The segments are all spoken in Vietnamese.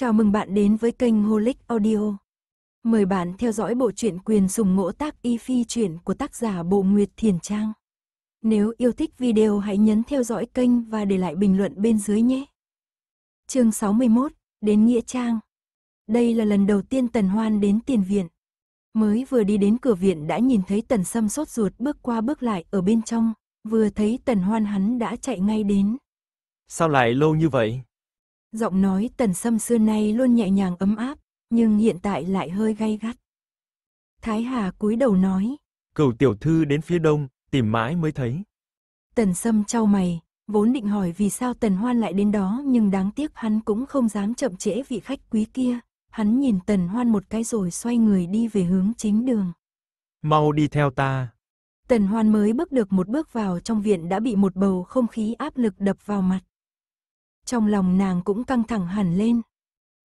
Chào mừng bạn đến với kênh Holic Audio. Mời bạn theo dõi bộ truyện quyền sùng ngỗ tác y phi truyện của tác giả Bộ Nguyệt Thiền Trang. Nếu yêu thích video hãy nhấn theo dõi kênh và để lại bình luận bên dưới nhé. Chương 61, đến Nghĩa Trang. Đây là lần đầu tiên Tần Hoan đến tiền viện. Mới vừa đi đến cửa viện đã nhìn thấy Tần Sâm sốt ruột bước qua bước lại ở bên trong, vừa thấy Tần Hoan hắn đã chạy ngay đến. Sao lại lâu như vậy? Giọng nói tần sâm xưa nay luôn nhẹ nhàng ấm áp, nhưng hiện tại lại hơi gay gắt. Thái Hà cúi đầu nói. Cầu tiểu thư đến phía đông, tìm mãi mới thấy. Tần sâm trao mày, vốn định hỏi vì sao tần hoan lại đến đó nhưng đáng tiếc hắn cũng không dám chậm trễ vị khách quý kia. Hắn nhìn tần hoan một cái rồi xoay người đi về hướng chính đường. Mau đi theo ta. Tần hoan mới bước được một bước vào trong viện đã bị một bầu không khí áp lực đập vào mặt trong lòng nàng cũng căng thẳng hẳn lên.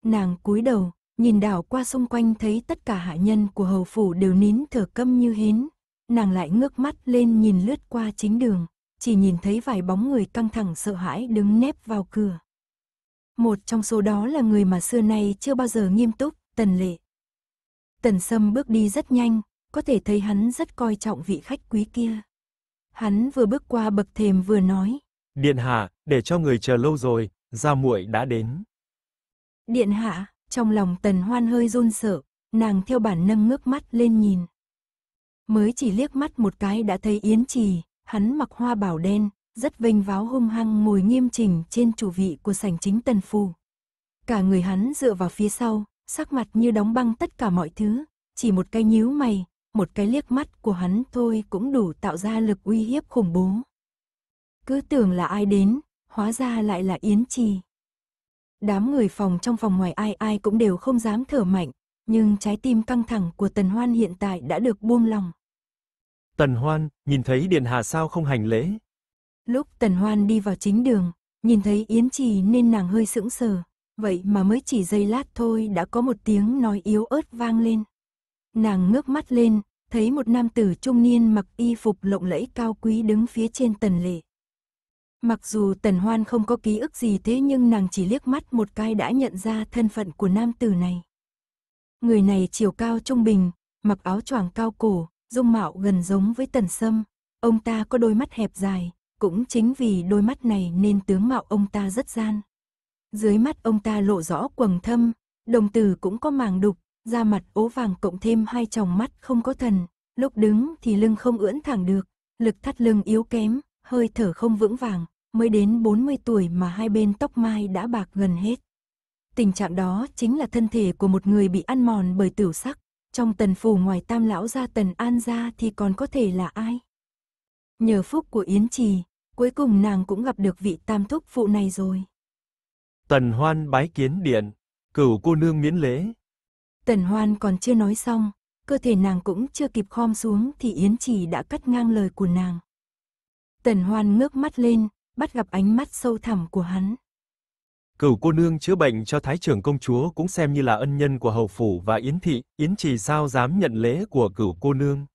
Nàng cúi đầu, nhìn đảo qua xung quanh thấy tất cả hạ nhân của hầu phủ đều nín thở câm như hến. Nàng lại ngước mắt lên nhìn lướt qua chính đường, chỉ nhìn thấy vài bóng người căng thẳng sợ hãi đứng nép vào cửa. Một trong số đó là người mà xưa nay chưa bao giờ nghiêm túc, Tần Lệ. Tần Sâm bước đi rất nhanh, có thể thấy hắn rất coi trọng vị khách quý kia. Hắn vừa bước qua bậc thềm vừa nói. Điện hạ, để cho người chờ lâu rồi, Gia muội đã đến. Điện hạ, trong lòng tần hoan hơi run sợ, nàng theo bản năng ngước mắt lên nhìn. Mới chỉ liếc mắt một cái đã thấy yến trì, hắn mặc hoa bảo đen, rất vênh váo hung hăng ngồi nghiêm chỉnh trên chủ vị của sảnh chính tần phù Cả người hắn dựa vào phía sau, sắc mặt như đóng băng tất cả mọi thứ, chỉ một cái nhíu mày, một cái liếc mắt của hắn thôi cũng đủ tạo ra lực uy hiếp khủng bố. Cứ tưởng là ai đến, hóa ra lại là Yến Trì. Đám người phòng trong phòng ngoài ai ai cũng đều không dám thở mạnh, nhưng trái tim căng thẳng của Tần Hoan hiện tại đã được buông lòng. Tần Hoan, nhìn thấy Điện Hà sao không hành lễ? Lúc Tần Hoan đi vào chính đường, nhìn thấy Yến Trì nên nàng hơi sững sờ, vậy mà mới chỉ giây lát thôi đã có một tiếng nói yếu ớt vang lên. Nàng ngước mắt lên, thấy một nam tử trung niên mặc y phục lộng lẫy cao quý đứng phía trên Tần Lệ. Mặc dù Tần Hoan không có ký ức gì thế nhưng nàng chỉ liếc mắt một cái đã nhận ra thân phận của nam tử này. Người này chiều cao trung bình, mặc áo choàng cao cổ, dung mạo gần giống với Tần Sâm. Ông ta có đôi mắt hẹp dài, cũng chính vì đôi mắt này nên tướng mạo ông ta rất gian. Dưới mắt ông ta lộ rõ quầng thâm, đồng tử cũng có màng đục, da mặt ố vàng cộng thêm hai tròng mắt không có thần, lúc đứng thì lưng không ưỡn thẳng được, lực thắt lưng yếu kém, hơi thở không vững vàng, mới đến 40 tuổi mà hai bên tóc mai đã bạc gần hết. Tình trạng đó chính là thân thể của một người bị ăn mòn bởi tửu sắc, trong tần phủ ngoài tam lão gia tần an gia thì còn có thể là ai? Nhờ phúc của Yến Trì, cuối cùng nàng cũng gặp được vị tam thúc phụ này rồi. Tần hoan bái kiến điện, cửu cô nương miễn lễ. Tần hoan còn chưa nói xong, cơ thể nàng cũng chưa kịp khom xuống thì Yến Trì đã cắt ngang lời của nàng. Tần hoan ngước mắt lên, bắt gặp ánh mắt sâu thẳm của hắn. Cửu cô nương chữa bệnh cho thái trưởng công chúa cũng xem như là ân nhân của hầu phủ và yến thị, yến trì sao dám nhận lễ của cửu cô nương.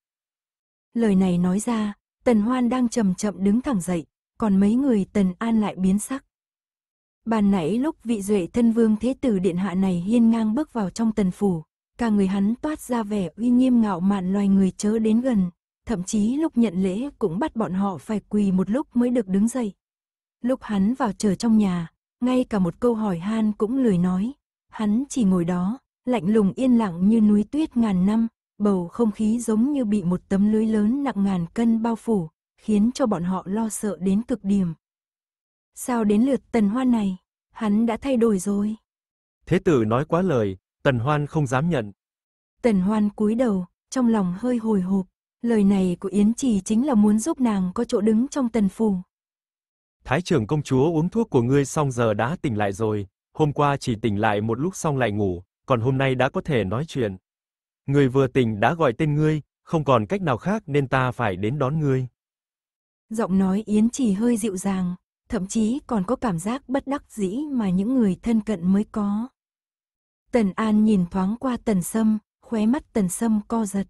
Lời này nói ra, tần hoan đang chậm chậm đứng thẳng dậy, còn mấy người tần an lại biến sắc. Bàn nãy lúc vị duệ thân vương thế tử điện hạ này hiên ngang bước vào trong tần phủ, cả người hắn toát ra vẻ uy nghiêm ngạo mạn loài người chớ đến gần, thậm chí lúc nhận lễ cũng bắt bọn họ phải quỳ một lúc mới được đứng dậy. Lúc hắn vào chờ trong nhà, ngay cả một câu hỏi han cũng lười nói. Hắn chỉ ngồi đó, lạnh lùng yên lặng như núi tuyết ngàn năm, bầu không khí giống như bị một tấm lưới lớn nặng ngàn cân bao phủ, khiến cho bọn họ lo sợ đến cực điểm. Sao đến lượt tần hoan này, hắn đã thay đổi rồi. Thế tử nói quá lời, tần hoan không dám nhận. Tần hoan cúi đầu, trong lòng hơi hồi hộp, lời này của Yến Trì chính là muốn giúp nàng có chỗ đứng trong tần phủ, Thái trưởng công chúa uống thuốc của ngươi xong giờ đã tỉnh lại rồi, hôm qua chỉ tỉnh lại một lúc xong lại ngủ, còn hôm nay đã có thể nói chuyện. Người vừa tỉnh đã gọi tên ngươi, không còn cách nào khác nên ta phải đến đón ngươi. Giọng nói Yến trì hơi dịu dàng, thậm chí còn có cảm giác bất đắc dĩ mà những người thân cận mới có. Tần An nhìn thoáng qua Tần Sâm, khóe mắt Tần Sâm co giật.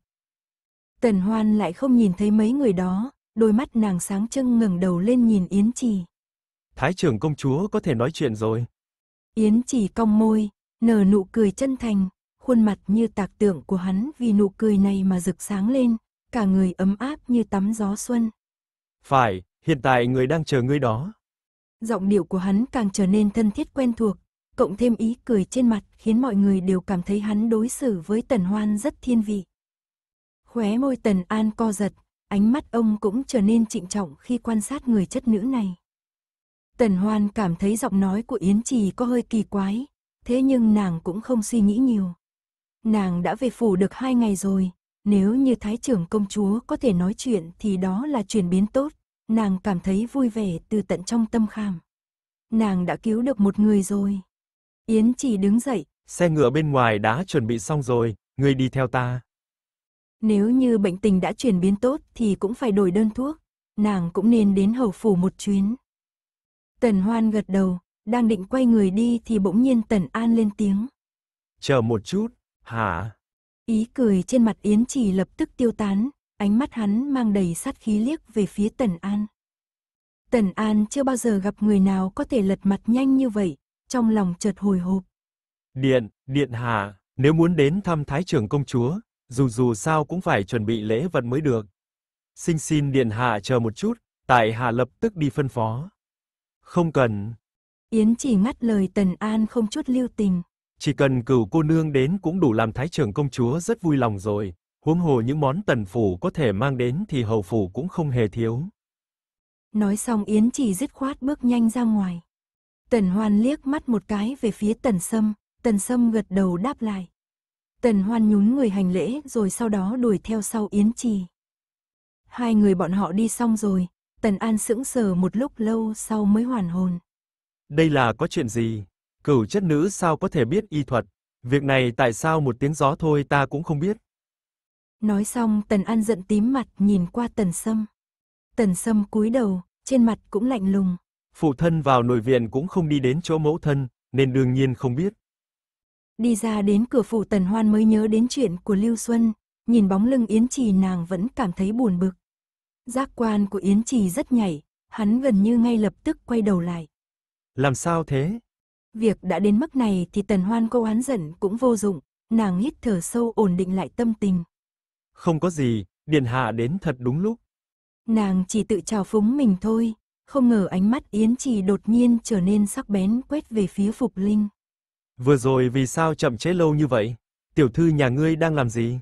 Tần Hoan lại không nhìn thấy mấy người đó, đôi mắt nàng sáng trưng ngẩng đầu lên nhìn Yến Trì. Thái trưởng công chúa có thể nói chuyện rồi. Yến Trì cong môi, nở nụ cười chân thành, khuôn mặt như tạc tượng của hắn vì nụ cười này mà rực sáng lên, cả người ấm áp như tắm gió xuân. Phải, hiện tại người đang chờ ngươi đó. Giọng điệu của hắn càng trở nên thân thiết quen thuộc, cộng thêm ý cười trên mặt khiến mọi người đều cảm thấy hắn đối xử với Tần Hoan rất thiên vị. Khóe môi Tần An co giật, ánh mắt ông cũng trở nên trịnh trọng khi quan sát người chất nữ này. Tần Hoan cảm thấy giọng nói của Yến Trì có hơi kỳ quái, thế nhưng nàng cũng không suy nghĩ nhiều. Nàng đã về phủ được hai ngày rồi, nếu như Thái trưởng công chúa có thể nói chuyện thì đó là chuyển biến tốt, nàng cảm thấy vui vẻ từ tận trong tâm khảm. Nàng đã cứu được một người rồi. Yến Trì đứng dậy. Xe ngựa bên ngoài đã chuẩn bị xong rồi, ngươi đi theo ta. Nếu như bệnh tình đã chuyển biến tốt thì cũng phải đổi đơn thuốc, nàng cũng nên đến hầu phủ một chuyến. Tần Hoan gật đầu, đang định quay người đi thì bỗng nhiên Tần An lên tiếng. Chờ một chút, hả? Ý cười trên mặt Yến chỉ lập tức tiêu tán, ánh mắt hắn mang đầy sát khí liếc về phía Tần An. Tần An chưa bao giờ gặp người nào có thể lật mặt nhanh như vậy, trong lòng chợt hồi hộp. Điện, điện hạ, nếu muốn đến thăm Thái trưởng công chúa, dù dù sao cũng phải chuẩn bị lễ vật mới được. Xin xin điện hạ chờ một chút, tại hạ lập tức đi phân phó. Không cần. Yến chỉ ngắt lời Tần An không chút lưu tình. Chỉ cần cửu cô nương đến cũng đủ làm thái trưởng công chúa rất vui lòng rồi, huống hồ những món tần phủ có thể mang đến thì hầu phủ cũng không hề thiếu. Nói xong Yến chỉ dứt khoát bước nhanh ra ngoài. Tần Hoan liếc mắt một cái về phía Tần Sâm, Tần Sâm gật đầu đáp lại. Tần Hoan nhún người hành lễ rồi sau đó đuổi theo sau Yến Trì. Hai người bọn họ đi xong rồi, Tần An sững sờ một lúc lâu sau mới hoàn hồn. Đây là có chuyện gì? Cửu chất nữ sao có thể biết y thuật? Việc này tại sao một tiếng gió thôi ta cũng không biết. Nói xong Tần An giận tím mặt nhìn qua Tần Sâm. Tần Sâm cúi đầu, trên mặt cũng lạnh lùng. Phụ thân vào nội viện cũng không đi đến chỗ mẫu thân, nên đương nhiên không biết. Đi ra đến cửa phủ Tần Hoan mới nhớ đến chuyện của Lưu Xuân, nhìn bóng lưng Yến Trì nàng vẫn cảm thấy buồn bực. Giác quan của Yến Trì rất nhảy, hắn gần như ngay lập tức quay đầu lại. Làm sao thế? Việc đã đến mức này thì Tần Hoan câu hán giận cũng vô dụng, nàng hít thở sâu ổn định lại tâm tình. Không có gì, điện Hạ đến thật đúng lúc. Nàng chỉ tự trào phúng mình thôi, không ngờ ánh mắt Yến Trì đột nhiên trở nên sắc bén quét về phía Phục Linh. Vừa rồi vì sao chậm trễ lâu như vậy? Tiểu thư nhà ngươi đang làm gì?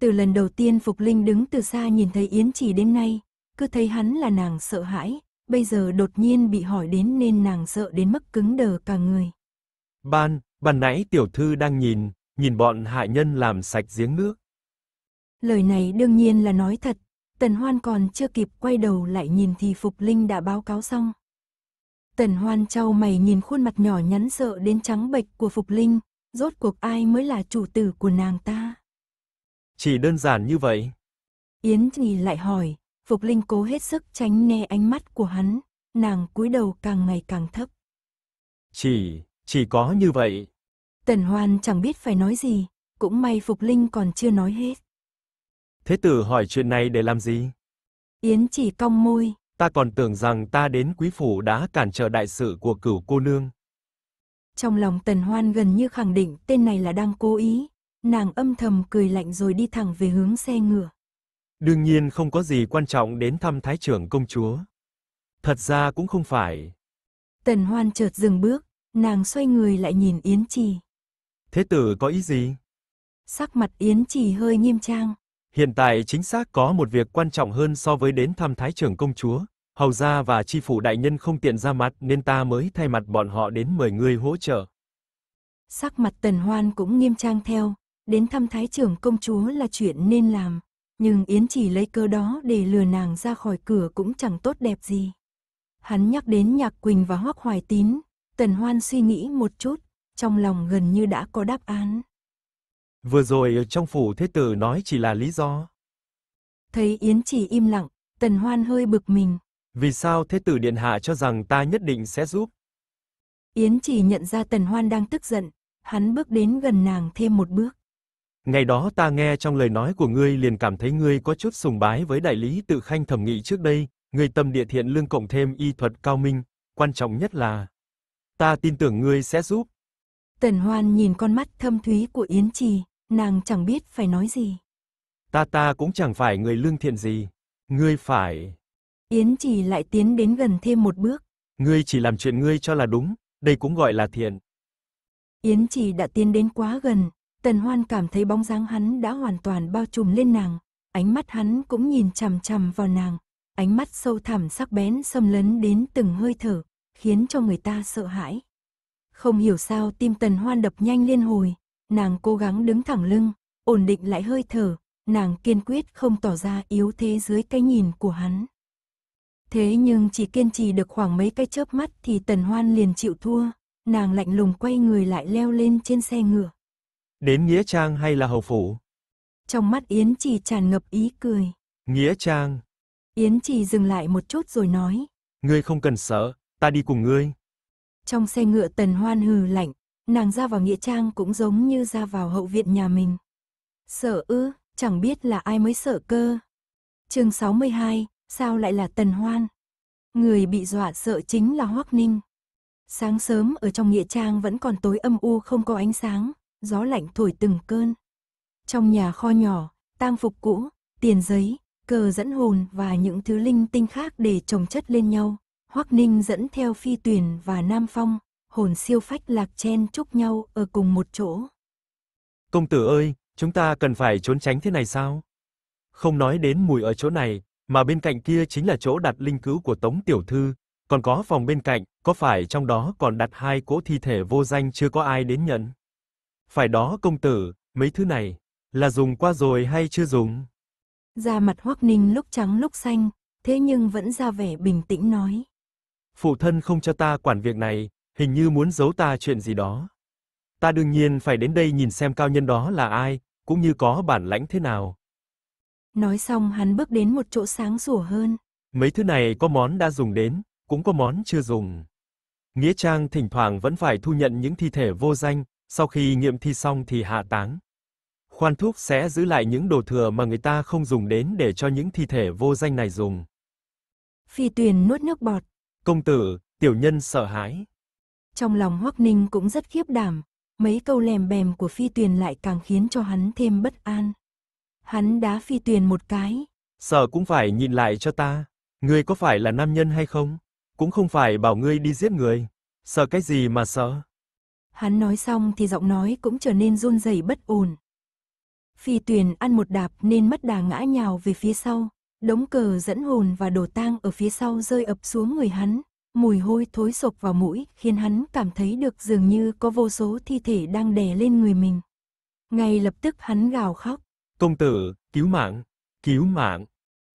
Từ lần đầu tiên Phục Linh đứng từ xa nhìn thấy Yến Chỉ đêm nay, cứ thấy hắn là nàng sợ hãi, bây giờ đột nhiên bị hỏi đến nên nàng sợ đến mức cứng đờ cả người. Ban, ban nãy tiểu thư đang nhìn, nhìn bọn hạ nhân làm sạch giếng nước. Lời này đương nhiên là nói thật, Tần Hoan còn chưa kịp quay đầu lại nhìn thì Phục Linh đã báo cáo xong. Tần Hoan trao mày nhìn khuôn mặt nhỏ nhắn sợ đến trắng bệch của Phục Linh, rốt cuộc ai mới là chủ tử của nàng ta? Chỉ đơn giản như vậy. Yến Trì lại hỏi, Phục Linh cố hết sức tránh né ánh mắt của hắn, nàng cúi đầu càng ngày càng thấp. Chỉ, chỉ có như vậy. Tần Hoan chẳng biết phải nói gì, cũng may Phục Linh còn chưa nói hết. Thế tử hỏi chuyện này để làm gì? Yến chỉ cong môi, ta còn tưởng rằng ta đến quý phủ đã cản trở đại sự của cửu cô nương. Trong lòng Tần Hoan gần như khẳng định tên này là đang cố ý, nàng âm thầm cười lạnh rồi đi thẳng về hướng xe ngựa. Đương nhiên không có gì quan trọng đến thăm thái trưởng công chúa. Thật ra cũng không phải. Tần Hoan chợt dừng bước, nàng xoay người lại nhìn Yến Trì. Thế tử có ý gì? Sắc mặt Yến Trì hơi nghiêm trang. Hiện tại chính xác có một việc quan trọng hơn so với đến thăm Thái trưởng công chúa, hầu gia và chi phủ đại nhân không tiện ra mặt nên ta mới thay mặt bọn họ đến mời người hỗ trợ. Sắc mặt Tần Hoan cũng nghiêm trang theo, đến thăm Thái trưởng công chúa là chuyện nên làm, nhưng Yến chỉ lấy cơ đó để lừa nàng ra khỏi cửa cũng chẳng tốt đẹp gì. Hắn nhắc đến Nhạc Quỳnh và Hoắc Hoài Tín, Tần Hoan suy nghĩ một chút, trong lòng gần như đã có đáp án. Vừa rồi ở trong phủ thế tử nói chỉ là lý do. Thấy Yến chỉ im lặng, Tần Hoan hơi bực mình. Vì sao thế tử điện hạ cho rằng ta nhất định sẽ giúp? Yến chỉ nhận ra Tần Hoan đang tức giận, hắn bước đến gần nàng thêm một bước. Ngày đó ta nghe trong lời nói của ngươi liền cảm thấy ngươi có chút sùng bái với đại lý tự khanh thẩm nghị trước đây, ngươi tâm địa thiện lương cộng thêm y thuật cao minh, quan trọng nhất là ta tin tưởng ngươi sẽ giúp. Tần Hoan nhìn con mắt thâm thúy của Yến Trì. Nàng chẳng biết phải nói gì. Ta ta cũng chẳng phải người lương thiện gì. Ngươi phải... Yến trì lại tiến đến gần thêm một bước. Ngươi chỉ làm chuyện ngươi cho là đúng, đây cũng gọi là thiện. Yến trì đã tiến đến quá gần, Tần Hoan cảm thấy bóng dáng hắn đã hoàn toàn bao trùm lên nàng, ánh mắt hắn cũng nhìn chằm chằm vào nàng, ánh mắt sâu thẳm sắc bén xâm lấn đến từng hơi thở, khiến cho người ta sợ hãi. Không hiểu sao tim Tần Hoan đập nhanh liên hồi, nàng cố gắng đứng thẳng lưng, ổn định lại hơi thở, nàng kiên quyết không tỏ ra yếu thế dưới cái nhìn của hắn. Thế nhưng chỉ kiên trì được khoảng mấy cái chớp mắt thì Tần Hoan liền chịu thua, nàng lạnh lùng quay người lại leo lên trên xe ngựa. Đến Nghĩa Trang hay là Hầu Phủ? Trong mắt Yến Trì tràn ngập ý cười. Nghĩa Trang. Yến Trì dừng lại một chút rồi nói. Ngươi không cần sợ, ta đi cùng ngươi. Trong xe ngựa Tần Hoan hừ lạnh, nàng ra vào nghĩa trang cũng giống như ra vào hậu viện nhà mình. sợ ư, chẳng biết là ai mới sợ cơ. chương 62, sao lại là Tần Hoan? Người bị dọa sợ chính là Hoắc Ninh. Sáng sớm ở trong nghĩa trang vẫn còn tối âm u không có ánh sáng, gió lạnh thổi từng cơn. Trong nhà kho nhỏ, tang phục cũ, tiền giấy, cờ dẫn hồn và những thứ linh tinh khác để trồng chất lên nhau. Hoắc Ninh dẫn theo phi tuyển và Nam Phong, hồn siêu phách lạc chen chúc nhau ở cùng một chỗ. Công tử ơi, chúng ta cần phải trốn tránh thế này sao? Không nói đến mùi ở chỗ này, mà bên cạnh kia chính là chỗ đặt linh cữu của Tống tiểu thư, còn có phòng bên cạnh, có phải trong đó còn đặt hai cỗ thi thể vô danh chưa có ai đến nhận? Phải đó công tử, mấy thứ này là dùng qua rồi hay chưa dùng? Da mặt Hoắc Ninh lúc trắng lúc xanh, thế nhưng vẫn ra vẻ bình tĩnh nói: "Phụ thân không cho ta quản việc này, hình như muốn giấu ta chuyện gì đó. Ta đương nhiên phải đến đây nhìn xem cao nhân đó là ai, cũng như có bản lãnh thế nào. Nói xong hắn bước đến một chỗ sáng sủa hơn. Mấy thứ này có món đã dùng đến, cũng có món chưa dùng. Nghĩa trang thỉnh thoảng vẫn phải thu nhận những thi thể vô danh, sau khi nghiệm thi xong thì hạ táng. Khoan thúc sẽ giữ lại những đồ thừa mà người ta không dùng đến để cho những thi thể vô danh này dùng. Phi Tuyền nuốt nước bọt. Công tử, tiểu nhân sợ hãi. Trong lòng Hoắc Ninh cũng rất khiếp đảm, mấy câu lèm bèm của phi tuyền lại càng khiến cho hắn thêm bất an. Hắn đá phi tuyền một cái. Sợ cũng phải nhìn lại cho ta, ngươi có phải là nam nhân hay không? Cũng không phải bảo ngươi đi giết người, sợ cái gì mà sợ? Hắn nói xong thì giọng nói cũng trở nên run rẩy bất ổn. Phi tuyền ăn một đạp nên mất đà ngã nhào về phía sau, đống cờ dẫn hồn và đồ tang ở phía sau rơi ập xuống người hắn, mùi hôi thối sộc vào mũi khiến hắn cảm thấy được dường như có vô số thi thể đang đè lên người mình. Ngay lập tức hắn gào khóc. Công tử, cứu mạng, cứu mạng.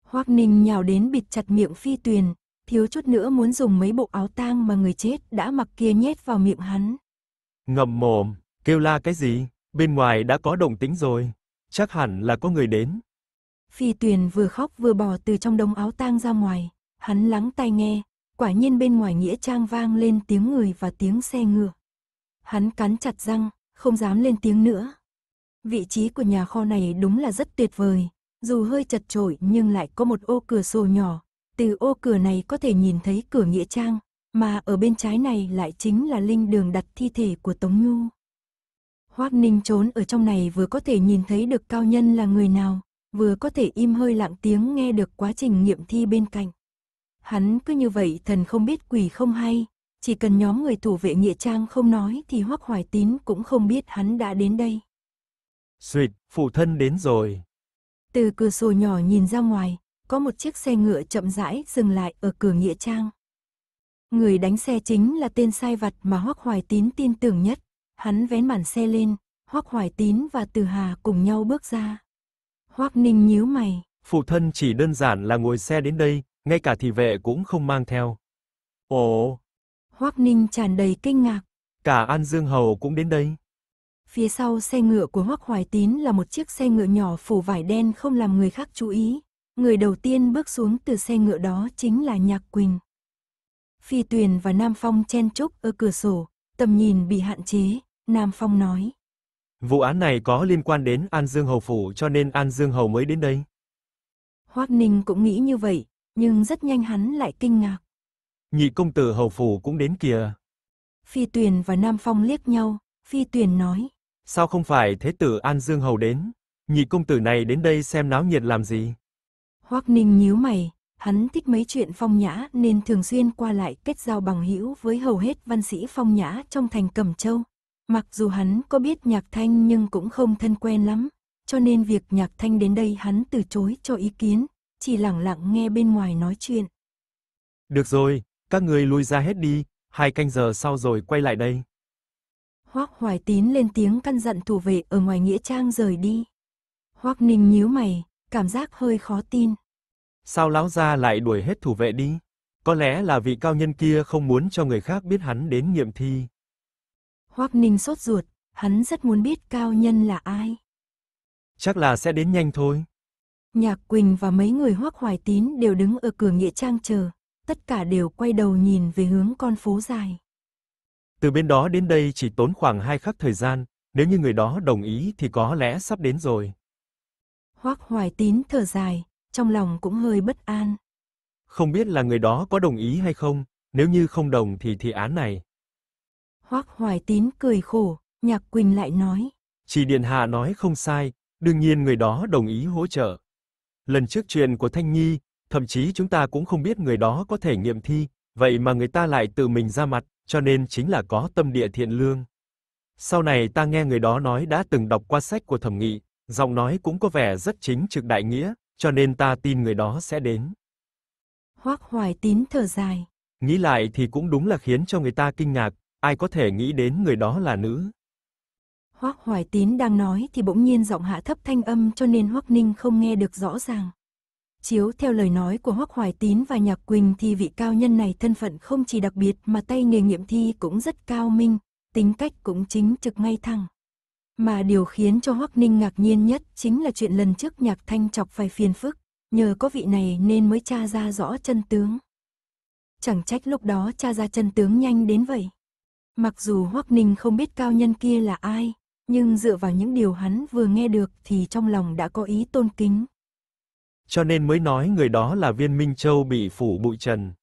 Hoác Ninh nhào đến bịt chặt miệng phi tuyền, thiếu chút nữa muốn dùng mấy bộ áo tang mà người chết đã mặc kia nhét vào miệng hắn. Ngậm mồm, kêu la cái gì, bên ngoài đã có động tĩnh rồi, chắc hẳn là có người đến. Phi tuyền vừa khóc vừa bỏ từ trong đống áo tang ra ngoài, hắn lắng tai nghe, Quả nhiên bên ngoài nghĩa trang vang lên tiếng người và tiếng xe ngựa. Hắn cắn chặt răng, không dám lên tiếng nữa. Vị trí của nhà kho này đúng là rất tuyệt vời, dù hơi chật chội nhưng lại có một ô cửa sổ nhỏ. Từ ô cửa này có thể nhìn thấy cửa nghĩa trang, mà ở bên trái này lại chính là linh đường đặt thi thể của Tống Nhu. Hoác Ninh trốn ở trong này vừa có thể nhìn thấy được cao nhân là người nào, vừa có thể im hơi lặng tiếng nghe được quá trình nghiệm thi bên cạnh. Hắn cứ như vậy thần không biết quỷ không hay, chỉ cần nhóm người thủ vệ Nghĩa Trang không nói thì Hoắc Hoài Tín cũng không biết hắn đã đến đây. Xuyệt, phụ thân đến rồi. Từ cửa sổ nhỏ nhìn ra ngoài, có một chiếc xe ngựa chậm rãi dừng lại ở cửa Nghĩa Trang. Người đánh xe chính là tên sai vặt mà Hoắc Hoài Tín tin tưởng nhất. Hắn vén bản xe lên, Hoắc Hoài Tín và Từ Hà cùng nhau bước ra. Hoắc Ninh nhíu mày. Phụ thân chỉ đơn giản là ngồi xe đến đây, ngay cả thị vệ cũng không mang theo. Ồ! Hoắc Ninh tràn đầy kinh ngạc. Cả An Dương Hầu cũng đến đây. Phía sau xe ngựa của Hoắc Hoài Tín là một chiếc xe ngựa nhỏ phủ vải đen không làm người khác chú ý. Người đầu tiên bước xuống từ xe ngựa đó chính là Nhạc Quỳnh. Phi Tuyền và Nam Phong chen chúc ở cửa sổ, tầm nhìn bị hạn chế, Nam Phong nói. Vụ án này có liên quan đến An Dương Hầu Phủ cho nên An Dương Hầu mới đến đây. Hoác Ninh cũng nghĩ như vậy, nhưng rất nhanh hắn lại kinh ngạc. Nhị công tử hầu phủ cũng đến kìa. Phi Tuyền và Nam Phong liếc nhau, Phi Tuyền nói. Sao không phải thế tử An Dương Hầu đến? Nhị công tử này đến đây xem náo nhiệt làm gì? Hoắc Ninh nhíu mày, hắn thích mấy chuyện phong nhã nên thường xuyên qua lại kết giao bằng hữu với hầu hết văn sĩ phong nhã trong thành Cẩm Châu. Mặc dù hắn có biết Nhạc Thanh nhưng cũng không thân quen lắm, cho nên việc Nhạc Thanh đến đây hắn từ chối cho ý kiến, chỉ lặng lặng nghe bên ngoài nói chuyện. Được rồi, các người lui ra hết đi, hai canh giờ sau rồi quay lại đây. Hoác Hoài Tín lên tiếng căn dặn thủ vệ ở ngoài Nghĩa Trang rời đi. Hoác Ninh nhíu mày, cảm giác hơi khó tin. Sao lão gia lại đuổi hết thủ vệ đi? Có lẽ là vị cao nhân kia không muốn cho người khác biết hắn đến nghiệm thi. Hoác Ninh sốt ruột, hắn rất muốn biết cao nhân là ai. Chắc là sẽ đến nhanh thôi. Nhạc Quỳnh và mấy người hoắc hoài tín đều đứng ở cửa nghĩa trang chờ, tất cả đều quay đầu nhìn về hướng con phố dài. Từ bên đó đến đây chỉ tốn khoảng hai khắc thời gian, nếu như người đó đồng ý thì có lẽ sắp đến rồi. Hoắc hoài tín thở dài, trong lòng cũng hơi bất an. Không biết là người đó có đồng ý hay không, nếu như không đồng thì thì án này. Hoắc hoài tín cười khổ, Nhạc Quỳnh lại nói. Chỉ Điện Hạ nói không sai, đương nhiên người đó đồng ý hỗ trợ. Lần trước chuyện của Thanh Nhi, thậm chí chúng ta cũng không biết người đó có thể nghiệm thi, vậy mà người ta lại tự mình ra mặt, cho nên chính là có tâm địa thiện lương. Sau này ta nghe người đó nói đã từng đọc qua sách của Thẩm Nghị, giọng nói cũng có vẻ rất chính trực đại nghĩa, cho nên ta tin người đó sẽ đến. Hoắc Hoài Tín thở dài. Nghĩ lại thì cũng đúng là khiến cho người ta kinh ngạc, ai có thể nghĩ đến người đó là nữ. Hoắc Hoài Tín đang nói thì bỗng nhiên giọng hạ thấp thanh âm cho nên Hoắc Ninh không nghe được rõ ràng. Chiếu theo lời nói của Hoắc Hoài Tín và Nhạc Quỳnh thì vị cao nhân này thân phận không chỉ đặc biệt mà tay nghề nghiệm thi cũng rất cao minh, tính cách cũng chính trực ngay thẳng. Mà điều khiến cho Hoắc Ninh ngạc nhiên nhất chính là chuyện lần trước Nhạc Thanh chọc phải phiền phức, nhờ có vị này nên mới tra ra rõ chân tướng. Chẳng trách lúc đó tra ra chân tướng nhanh đến vậy. Mặc dù Hoắc Ninh không biết cao nhân kia là ai, nhưng dựa vào những điều hắn vừa nghe được thì trong lòng đã có ý tôn kính. Cho nên mới nói người đó là viên Minh Châu bị phủ bụi trần.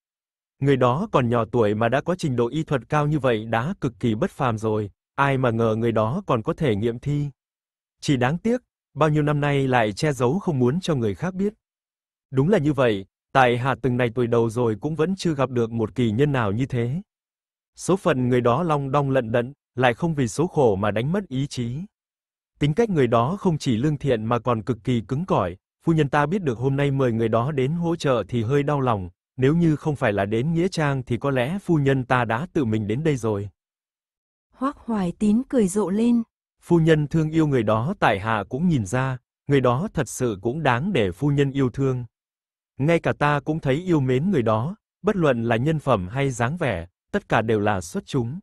Người đó còn nhỏ tuổi mà đã có trình độ y thuật cao như vậy đã cực kỳ bất phàm rồi, ai mà ngờ người đó còn có thể nghiệm thi. Chỉ đáng tiếc, bao nhiêu năm nay lại che giấu không muốn cho người khác biết. Đúng là như vậy, tại hạ từng này tuổi đầu rồi cũng vẫn chưa gặp được một kỳ nhân nào như thế. Số phận người đó long đong lận đận, lại không vì số khổ mà đánh mất ý chí. Tính cách người đó không chỉ lương thiện mà còn cực kỳ cứng cỏi, phu nhân ta biết được hôm nay mời người đó đến hỗ trợ thì hơi đau lòng, nếu như không phải là đến nghĩa trang thì có lẽ phu nhân ta đã tự mình đến đây rồi. Hoắc Hoài Tín cười rộ lên. Phu nhân thương yêu người đó tại hạ cũng nhìn ra, người đó thật sự cũng đáng để phu nhân yêu thương. Ngay cả ta cũng thấy yêu mến người đó, bất luận là nhân phẩm hay dáng vẻ, tất cả đều là xuất chúng.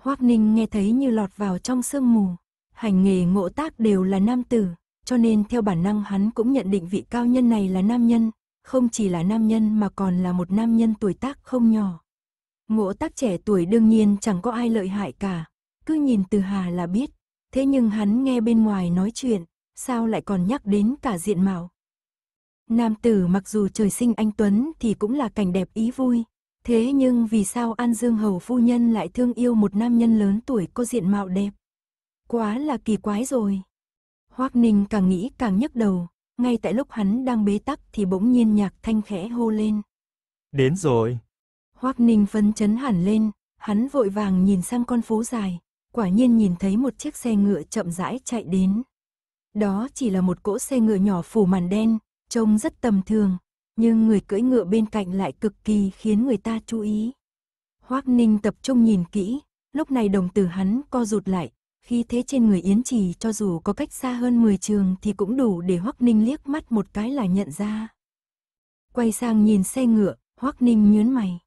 Hoác Ninh nghe thấy như lọt vào trong sương mù. Hành nghề ngộ tác đều là nam tử, cho nên theo bản năng hắn cũng nhận định vị cao nhân này là nam nhân, không chỉ là nam nhân mà còn là một nam nhân tuổi tác không nhỏ. Ngộ tác trẻ tuổi đương nhiên chẳng có ai lợi hại cả, cứ nhìn từ hà là biết, thế nhưng hắn nghe bên ngoài nói chuyện, sao lại còn nhắc đến cả diện mạo. Nam tử mặc dù trời sinh anh Tuấn thì cũng là cảnh đẹp ý vui, Thế nhưng vì sao An Dương Hầu Phu Nhân lại thương yêu một nam nhân lớn tuổi có diện mạo đẹp? Quá là kỳ quái rồi. Hoác Ninh càng nghĩ càng nhức đầu, ngay tại lúc hắn đang bế tắc thì bỗng nhiên nhạc thanh khẽ hô lên. Đến rồi. Hoác Ninh phấn chấn hẳn lên, hắn vội vàng nhìn sang con phố dài, quả nhiên nhìn thấy một chiếc xe ngựa chậm rãi chạy đến. Đó chỉ là một cỗ xe ngựa nhỏ phủ màn đen, trông rất tầm thường, nhưng người cưỡi ngựa bên cạnh lại cực kỳ khiến người ta chú ý. Hoác Ninh tập trung nhìn kỹ, lúc này đồng tử hắn co rụt lại, khi thế trên người Yến Trì cho dù có cách xa hơn 10 trường thì cũng đủ để Hoác Ninh liếc mắt một cái là nhận ra. Quay sang nhìn xe ngựa, Hoác Ninh nhớn mày.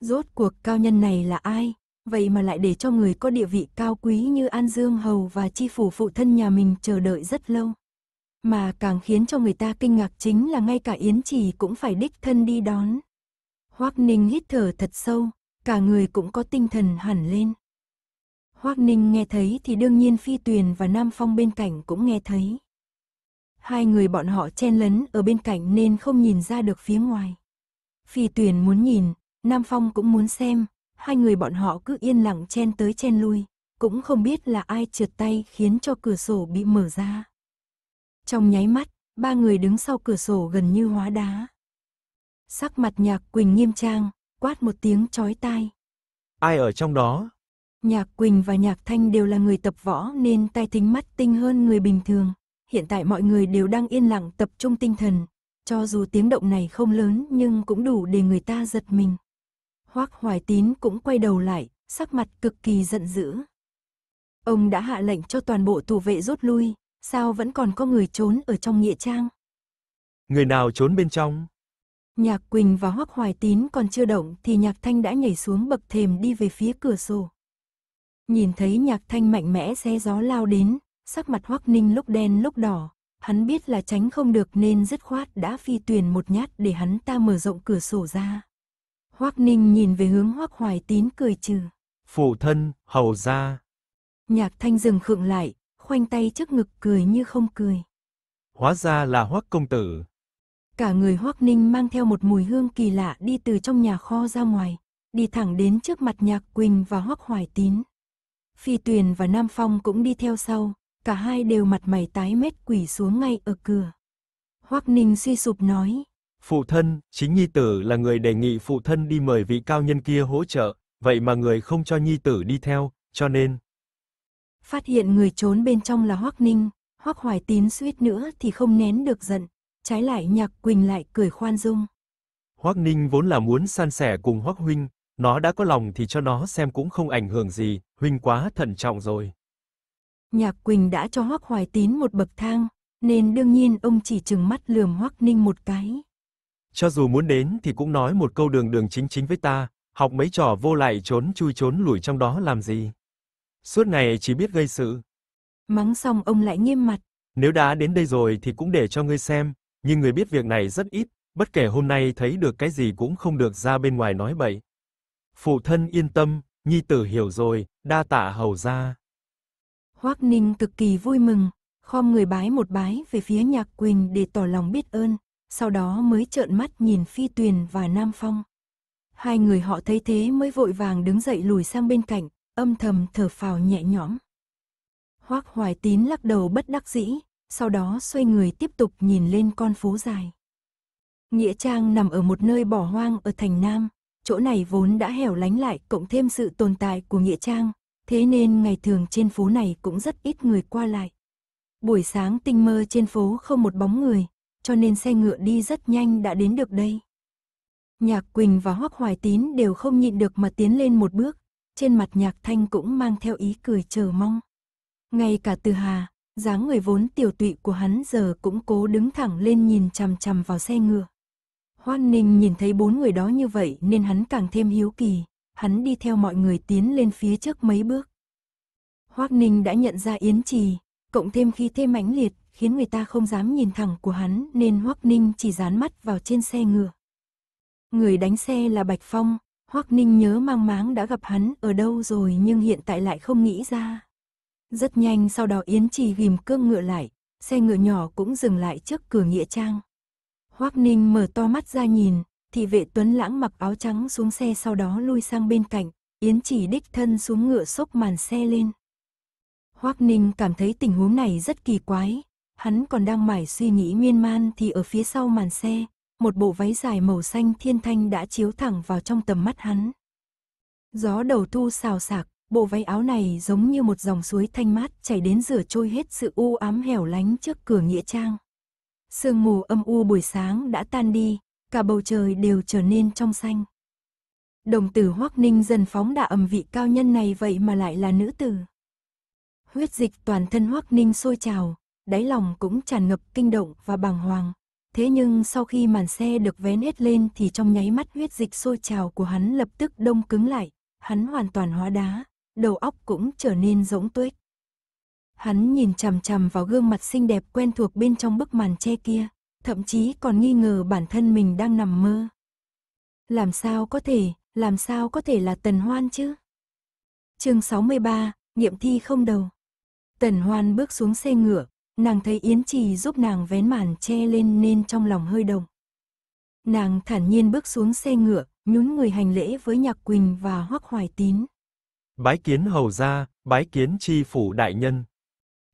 Rốt cuộc cao nhân này là ai? Vậy mà lại để cho người có địa vị cao quý như An Dương Hầu và Chi Phủ phụ thân nhà mình chờ đợi rất lâu. Mà càng khiến cho người ta kinh ngạc chính là ngay cả Yến Trì cũng phải đích thân đi đón. Hoác Ninh hít thở thật sâu, cả người cũng có tinh thần hẳn lên. Hoác Ninh nghe thấy thì đương nhiên Phi Tuyền và Nam Phong bên cạnh cũng nghe thấy. Hai người bọn họ chen lấn ở bên cạnh nên không nhìn ra được phía ngoài. Phi Tuyền muốn nhìn, Nam Phong cũng muốn xem, hai người bọn họ cứ yên lặng chen tới chen lui, cũng không biết là ai trượt tay khiến cho cửa sổ bị mở ra. Trong nháy mắt, ba người đứng sau cửa sổ gần như hóa đá. Sắc mặt Nhạc Quỳnh nghiêm trang, quát một tiếng chói tai. Ai ở trong đó? Nhạc Quỳnh và Nhạc Thanh đều là người tập võ nên tai tính mắt tinh hơn người bình thường. Hiện tại mọi người đều đang yên lặng tập trung tinh thần. Cho dù tiếng động này không lớn nhưng cũng đủ để người ta giật mình. Hoác Hoài Tín cũng quay đầu lại, sắc mặt cực kỳ giận dữ. Ông đã hạ lệnh cho toàn bộ thủ vệ rút lui, Sao vẫn còn có người trốn ở trong nghĩa trang? Người nào trốn bên trong? Nhạc Quỳnh và Hoắc Hoài Tín còn chưa động thì Nhạc Thanh đã nhảy xuống bậc thềm đi về phía cửa sổ. Nhìn thấy Nhạc Thanh mạnh mẽ xe gió lao đến, sắc mặt Hoắc Ninh lúc đen lúc đỏ, hắn biết là tránh không được nên dứt khoát đã phi tuyền một nhát để hắn ta mở rộng cửa sổ ra. Hoắc Ninh nhìn về hướng Hoắc Hoài Tín cười trừ. Phụ thân, hầu ra. Nhạc Thanh dừng khựng lại, khoanh tay trước ngực cười như không cười. Hóa ra là Hoắc công tử. Cả người Hoắc Ninh mang theo một mùi hương kỳ lạ đi từ trong nhà kho ra ngoài, đi thẳng đến trước mặt Nhạc Quỳnh và Hoắc Hoài Tín. Phi Tuyền và Nam Phong cũng đi theo sau, cả hai đều mặt mày tái mét quỳ xuống ngay ở cửa. Hoắc Ninh suy sụp nói: "Phụ thân, chính nhi tử là người đề nghị phụ thân đi mời vị cao nhân kia hỗ trợ, vậy mà người không cho nhi tử đi theo, cho nên phát hiện người trốn bên trong là Hoắc Ninh, Hoắc Hoài Tín suýt nữa thì không nén được giận, trái lại Nhạc Quỳnh lại cười khoan dung. Hoắc Ninh vốn là muốn san sẻ cùng Hoắc huynh, nó đã có lòng thì cho nó xem cũng không ảnh hưởng gì, huynh quá thận trọng rồi. Nhạc Quỳnh đã cho Hoắc Hoài Tín một bậc thang, nên đương nhiên ông chỉ chừng mắt lườm Hoắc Ninh một cái. Cho dù muốn đến thì cũng nói một câu đường đường chính chính với ta, học mấy trò vô lại trốn chui trốn lủi trong đó làm gì. Suốt ngày chỉ biết gây sự. Mắng xong ông lại nghiêm mặt. Nếu đã đến đây rồi thì cũng để cho ngươi xem, nhưng người biết việc này rất ít, bất kể hôm nay thấy được cái gì cũng không được ra bên ngoài nói bậy. Phụ thân yên tâm, nhi tử hiểu rồi, đa tạ hầu gia. Hoắc Ninh cực kỳ vui mừng, khom người bái một bái về phía Nhạc Quỳnh để tỏ lòng biết ơn, sau đó mới trợn mắt nhìn Phi Tuyền và Nam Phong. Hai người họ thấy thế mới vội vàng đứng dậy lùi sang bên cạnh, âm thầm thở phào nhẹ nhõm. Hoác Hoài Tín lắc đầu bất đắc dĩ, sau đó xoay người tiếp tục nhìn lên con phố dài. Nghĩa Trang nằm ở một nơi bỏ hoang ở thành Nam, chỗ này vốn đã hẻo lánh lại cộng thêm sự tồn tại của Nghĩa Trang, thế nên ngày thường trên phố này cũng rất ít người qua lại. Buổi sáng tinh mơ trên phố không một bóng người, cho nên xe ngựa đi rất nhanh đã đến được đây. Nhạc Quỳnh và Hoắc Hoài Tín đều không nhịn được mà tiến lên một bước, trên mặt nhạc thanh cũng mang theo ý cười chờ mong. Ngay cả từ hà, dáng người vốn tiểu tụy của hắn giờ cũng cố đứng thẳng lên nhìn chằm chằm vào xe ngựa. Hoan Ninh nhìn thấy bốn người đó như vậy nên hắn càng thêm hiếu kỳ, hắn đi theo mọi người tiến lên phía trước mấy bước. Hoác Ninh đã nhận ra Yến Trì, cộng thêm khi thêm mãnh liệt khiến người ta không dám nhìn thẳng của hắn nên Hoác Ninh chỉ dán mắt vào trên xe ngựa. Người đánh xe là Bạch Phong, Hoắc Ninh nhớ mang máng đã gặp hắn ở đâu rồi nhưng hiện tại lại không nghĩ ra. Rất nhanh sau đó Yến Trì ghim cương ngựa lại, xe ngựa nhỏ cũng dừng lại trước cửa nghĩa trang. Hoắc Ninh mở to mắt ra nhìn, thị vệ Tuấn Lãng mặc áo trắng xuống xe sau đó lui sang bên cạnh, Yến Trì đích thân xuống ngựa xốc màn xe lên. Hoắc Ninh cảm thấy tình huống này rất kỳ quái, hắn còn đang mải suy nghĩ miên man thì ở phía sau màn xe, một bộ váy dài màu xanh thiên thanh đã chiếu thẳng vào trong tầm mắt hắn. Gió đầu thu xào xạc, bộ váy áo này giống như một dòng suối thanh mát chảy đến rửa trôi hết sự u ám hẻo lánh trước cửa nghĩa trang. Sương mù âm u buổi sáng đã tan đi, cả bầu trời đều trở nên trong xanh. Đồng tử Hoắc Ninh dần phóng đà ẩm vị cao nhân này vậy mà lại là nữ tử. Huyết dịch toàn thân Hoắc Ninh sôi trào, đáy lòng cũng tràn ngập kinh động và bàng hoàng. Thế nhưng sau khi màn xe được vén hết lên thì trong nháy mắt huyết dịch sôi trào của hắn lập tức đông cứng lại, hắn hoàn toàn hóa đá, đầu óc cũng trở nên rỗng tuếch. Hắn nhìn chằm chằm vào gương mặt xinh đẹp quen thuộc bên trong bức màn che kia, thậm chí còn nghi ngờ bản thân mình đang nằm mơ. Làm sao có thể, làm sao có thể là Tần Hoan chứ? Chương 63, nghiệm thi không đầu. Tần Hoan bước xuống xe ngựa, Nàng thấy Yến Trì giúp nàng vén màn che lên nên trong lòng hơi đồng. Nàng thản nhiên bước xuống xe ngựa, nhún người hành lễ với Nhạc Quỳnh và Hoắc Hoài Tín. Bái kiến hầu gia, bái kiến tri phủ đại nhân.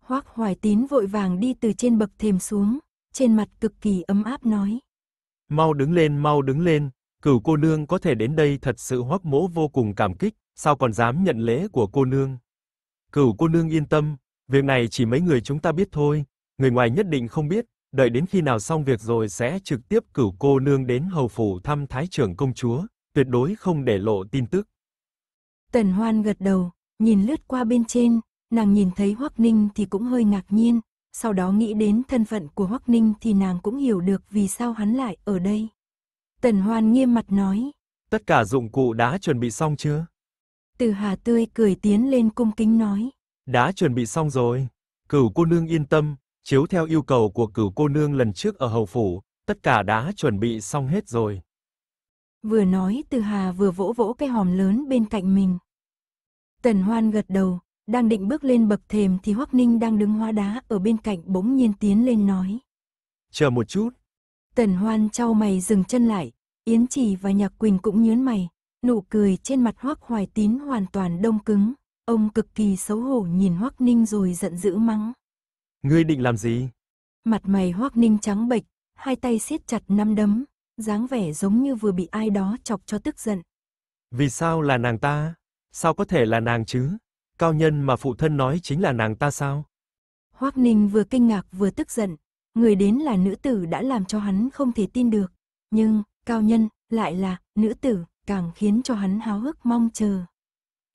Hoắc Hoài Tín vội vàng đi từ trên bậc thềm xuống, trên mặt cực kỳ ấm áp nói: "Mau đứng lên, mau đứng lên, cửu cô nương có thể đến đây thật sự Hoắc Mỗ vô cùng cảm kích, sao còn dám nhận lễ của cô nương?" Cửu cô nương yên tâm, Việc này chỉ mấy người chúng ta biết thôi, người ngoài nhất định không biết, đợi đến khi nào xong việc rồi sẽ trực tiếp cử cô nương đến hầu phủ thăm thái trưởng công chúa, tuyệt đối không để lộ tin tức. Tần Hoan gật đầu, nhìn lướt qua bên trên, nàng nhìn thấy Hoắc Ninh thì cũng hơi ngạc nhiên, sau đó nghĩ đến thân phận của Hoắc Ninh thì nàng cũng hiểu được vì sao hắn lại ở đây. Tần Hoan nghiêm mặt nói, tất cả dụng cụ đã chuẩn bị xong chưa? Từ Hà tươi cười tiến lên cung kính nói, đã chuẩn bị xong rồi. Cửu cô nương yên tâm, chiếu theo yêu cầu của cửu cô nương lần trước ở hầu phủ, tất cả đã chuẩn bị xong hết rồi. Vừa nói Từ Hà vừa vỗ vỗ cái hòm lớn bên cạnh mình. Tần Hoan gật đầu, đang định bước lên bậc thềm thì Hoắc Ninh đang đứng hóa đá ở bên cạnh bỗng nhiên tiến lên nói. Chờ một chút. Tần Hoan trao mày dừng chân lại, Yến trì và Nhạc Quỳnh cũng nhớn mày, nụ cười trên mặt Hoắc Hoài Tín hoàn toàn đông cứng. Ông cực kỳ xấu hổ nhìn Hoắc Ninh rồi giận dữ mắng. Ngươi định làm gì? Mặt mày Hoắc Ninh trắng bệch, hai tay siết chặt nắm đấm, dáng vẻ giống như vừa bị ai đó chọc cho tức giận. Vì sao là nàng ta? Sao có thể là nàng chứ? Cao nhân mà phụ thân nói chính là nàng ta sao? Hoắc Ninh vừa kinh ngạc vừa tức giận, người đến là nữ tử đã làm cho hắn không thể tin được, nhưng cao nhân lại là nữ tử càng khiến cho hắn háo hức mong chờ.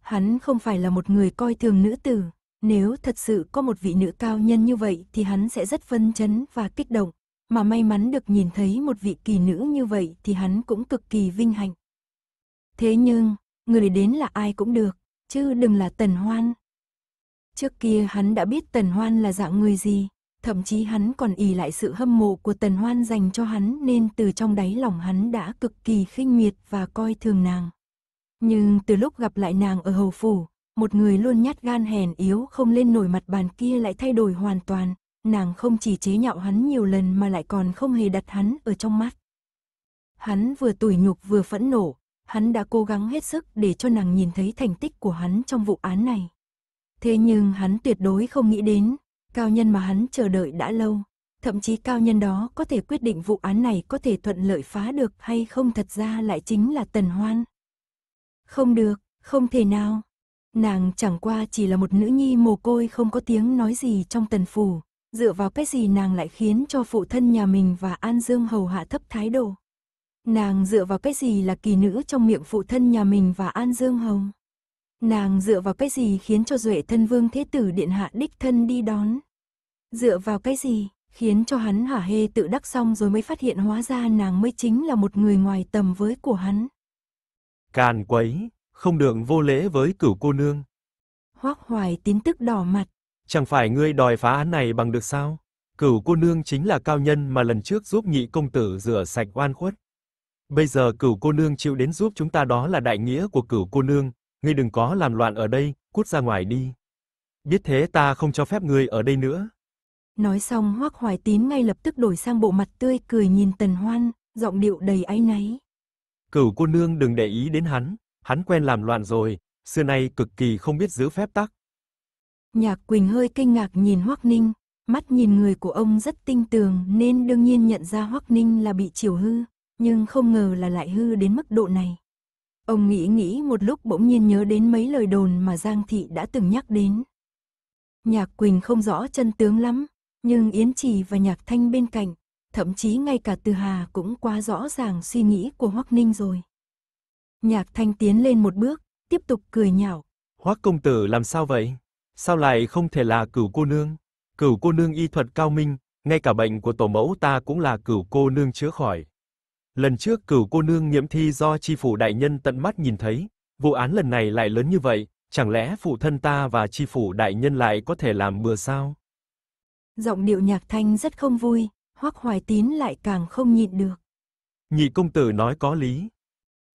Hắn không phải là một người coi thường nữ tử, nếu thật sự có một vị nữ cao nhân như vậy thì hắn sẽ rất phân chấn và kích động, mà may mắn được nhìn thấy một vị kỳ nữ như vậy thì hắn cũng cực kỳ vinh hạnh. Thế nhưng, người đến là ai cũng được, chứ đừng là Tần Hoan. Trước kia hắn đã biết Tần Hoan là dạng người gì, thậm chí hắn còn ỉ lại sự hâm mộ của Tần Hoan dành cho hắn nên từ trong đáy lòng hắn đã cực kỳ khinh miệt và coi thường nàng. Nhưng từ lúc gặp lại nàng ở hầu phủ, một người luôn nhát gan hèn yếu không lên nổi mặt bàn kia lại thay đổi hoàn toàn, nàng không chỉ chế nhạo hắn nhiều lần mà lại còn không hề đặt hắn ở trong mắt. Hắn vừa tủi nhục vừa phẫn nộ, hắn đã cố gắng hết sức để cho nàng nhìn thấy thành tích của hắn trong vụ án này. Thế nhưng hắn tuyệt đối không nghĩ đến, cao nhân mà hắn chờ đợi đã lâu, thậm chí cao nhân đó có thể quyết định vụ án này có thể thuận lợi phá được hay không thật ra lại chính là Tần Hoan, không được, không thể nào. Nàng chẳng qua chỉ là một nữ nhi mồ côi không có tiếng nói gì trong tần phủ, dựa vào cái gì nàng lại khiến cho phụ thân nhà mình và An Dương hầu hạ thấp thái độ. Nàng dựa vào cái gì là kỳ nữ trong miệng phụ thân nhà mình và An Dương hầu. Nàng dựa vào cái gì khiến cho duệ thân vương thế tử điện hạ đích thân đi đón. Dựa vào cái gì khiến cho hắn hả hê tự đắc xong rồi mới phát hiện hóa ra nàng mới chính là một người ngoài tầm với của hắn. Càn quấy, không được vô lễ với cửu cô nương. Hoác hoài tín tức đỏ mặt. Chẳng phải ngươi đòi phá án này bằng được sao? Cửu cô nương chính là cao nhân mà lần trước giúp nhị công tử rửa sạch oan khuất. Bây giờ cửu cô nương chịu đến giúp chúng ta đó là đại nghĩa của cửu cô nương, ngươi đừng có làm loạn ở đây, cút ra ngoài đi. Biết thế ta không cho phép ngươi ở đây nữa. Nói xong Hoắc Hoài Tín ngay lập tức đổi sang bộ mặt tươi cười nhìn Tần Hoan, giọng điệu đầy áy náy. Cửu cô nương đừng để ý đến hắn, hắn quen làm loạn rồi, xưa nay cực kỳ không biết giữ phép tắc. Nhạc Quỳnh hơi kinh ngạc nhìn Hoắc Ninh, mắt nhìn người của ông rất tinh tường nên đương nhiên nhận ra Hoắc Ninh là bị chiều hư, nhưng không ngờ là lại hư đến mức độ này. Ông nghĩ nghĩ một lúc bỗng nhiên nhớ đến mấy lời đồn mà Giang Thị đã từng nhắc đến. Nhạc Quỳnh không rõ chân tướng lắm, nhưng Yến Trì và Nhạc Thanh bên cạnh, thậm chí ngay cả Từ Hà cũng quá rõ ràng suy nghĩ của Hoắc Ninh rồi. Nhạc Thanh tiến lên một bước, tiếp tục cười nhạo. Hoắc công tử làm sao vậy? Sao lại không thể là cửu cô nương? Cửu cô nương y thuật cao minh, ngay cả bệnh của tổ mẫu ta cũng là cửu cô nương chữa khỏi. Lần trước cửu cô nương nghiệm thi do chi phủ đại nhân tận mắt nhìn thấy, vụ án lần này lại lớn như vậy, chẳng lẽ phụ thân ta và chi phủ đại nhân lại có thể làm bừa sao? Giọng điệu nhạc thanh rất không vui, Hoắc Hoài Tín lại càng không nhịn được. Nhị công tử nói có lý.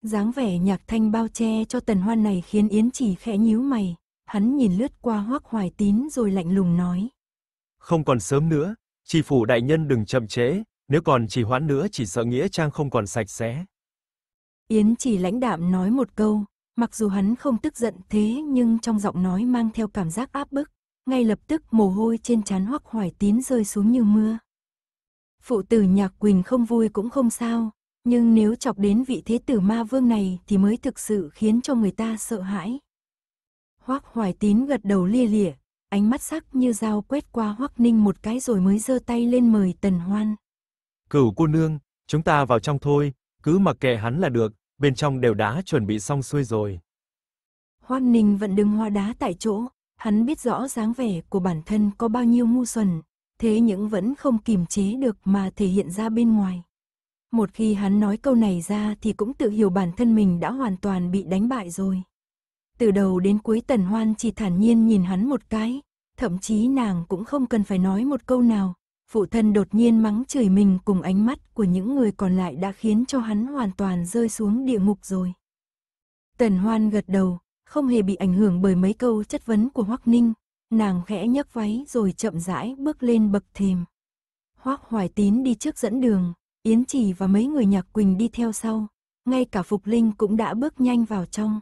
Dáng vẻ nhạc thanh bao che cho tần hoan này khiến Yến chỉ khẽ nhíu mày, hắn nhìn lướt qua Hoắc Hoài Tín rồi lạnh lùng nói. Không còn sớm nữa, tri phủ đại nhân đừng chậm trễ, nếu còn trì hoãn nữa chỉ sợ nghĩa trang không còn sạch sẽ. Yến chỉ lãnh đạm nói một câu, mặc dù hắn không tức giận thế nhưng trong giọng nói mang theo cảm giác áp bức, ngay lập tức mồ hôi trên trán Hoắc Hoài Tín rơi xuống như mưa phụ tử nhạc quỳnh không vui cũng không sao, nhưng nếu chọc đến vị thế tử ma vương này thì mới thực sự khiến cho người ta sợ hãi. Hoác hoài tín gật đầu lia lịa, ánh mắt sắc như dao quét qua hoác ninh một cái rồi mới giơ tay lên mời tần hoan. Cửu cô nương, chúng ta vào trong thôi, cứ mặc kệ hắn là được, bên trong đều đã chuẩn bị xong xuôi rồi. Hoác ninh vẫn đứng hoa đá tại chỗ, hắn biết rõ dáng vẻ của bản thân có bao nhiêu ngu xuẩn, thế những vẫn không kìm chế được mà thể hiện ra bên ngoài. Một khi hắn nói câu này ra thì cũng tự hiểu bản thân mình đã hoàn toàn bị đánh bại rồi. Từ đầu đến cuối Tần Hoan chỉ thản nhiên nhìn hắn một cái, thậm chí nàng cũng không cần phải nói một câu nào. Phụ thân đột nhiên mắng chửi mình cùng ánh mắt của những người còn lại đã khiến cho hắn hoàn toàn rơi xuống địa ngục rồi. Tần Hoan gật đầu, không hề bị ảnh hưởng bởi mấy câu chất vấn của Hoắc Ninh, nàng khẽ nhấc váy rồi chậm rãi bước lên bậc thềm. Hoác Hoài Tín đi trước dẫn đường, Yến Chỉ và mấy người nhạc Quỳnh đi theo sau, ngay cả Phục Linh cũng đã bước nhanh vào trong.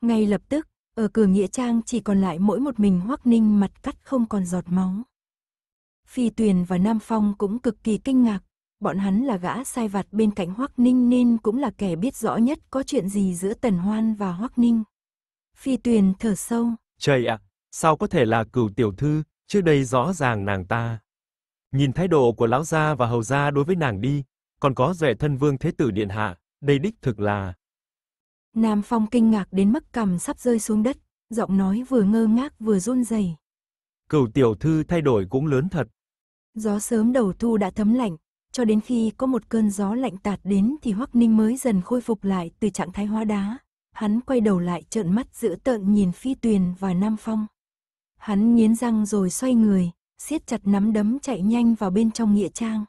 Ngay lập tức, ở cửa Nghĩa Trang chỉ còn lại mỗi một mình Hoác Ninh mặt cắt không còn giọt máu. Phi Tuyền và Nam Phong cũng cực kỳ kinh ngạc, bọn hắn là gã sai vặt bên cạnh Hoác Ninh nên cũng là kẻ biết rõ nhất có chuyện gì giữa Tần Hoan và Hoác Ninh. Phi Tuyền thở sâu. Trời ạ, à, Sao có thể là cửu tiểu thư, trước đây rõ ràng nàng ta. Nhìn thái độ của lão gia và hầu gia đối với nàng đi, còn có vẻ thân vương thế tử điện hạ, đây đích thực là. Nam Phong kinh ngạc đến mức cằm sắp rơi xuống đất, giọng nói vừa ngơ ngác vừa run rẩy. Cửu tiểu thư thay đổi cũng lớn thật. Gió sớm đầu thu đã thấm lạnh, cho đến khi có một cơn gió lạnh tạt đến thì Hoắc Ninh mới dần khôi phục lại từ trạng thái hóa đá. Hắn quay đầu lại trợn mắt dữ tợn nhìn Phi Tuyền và Nam Phong. Hắn nghiến răng rồi xoay người, siết chặt nắm đấm chạy nhanh vào bên trong nghĩa trang.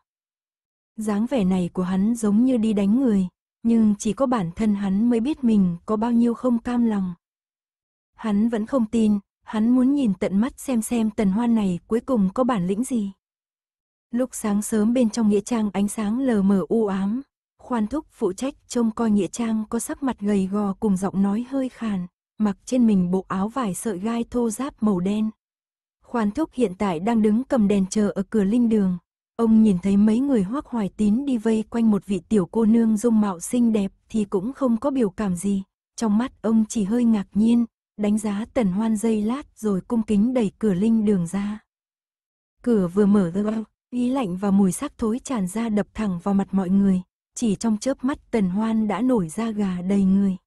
dáng vẻ này của hắn giống như đi đánh người, nhưng chỉ có bản thân hắn mới biết mình có bao nhiêu không cam lòng. Hắn vẫn không tin, hắn muốn nhìn tận mắt xem xem tần hoan này cuối cùng có bản lĩnh gì. Lúc sáng sớm bên trong nghĩa trang ánh sáng lờ mờ u ám, khoan thúc phụ trách trông coi nghĩa trang có sắc mặt gầy gò cùng giọng nói hơi khàn mặc trên mình bộ áo vải sợi gai thô giáp màu đen. Khoan thúc hiện tại đang đứng cầm đèn chờ ở cửa linh đường. Ông nhìn thấy mấy người hoác hoài tín đi vây quanh một vị tiểu cô nương dung mạo xinh đẹp thì cũng không có biểu cảm gì. Trong mắt ông chỉ hơi ngạc nhiên, đánh giá tần hoan dây lát rồi cung kính đẩy cửa linh đường ra. Cửa vừa mở ra, ý lạnh và mùi sắc thối tràn ra đập thẳng vào mặt mọi người. Chỉ trong chớp mắt tần hoan đã nổi da gà đầy người.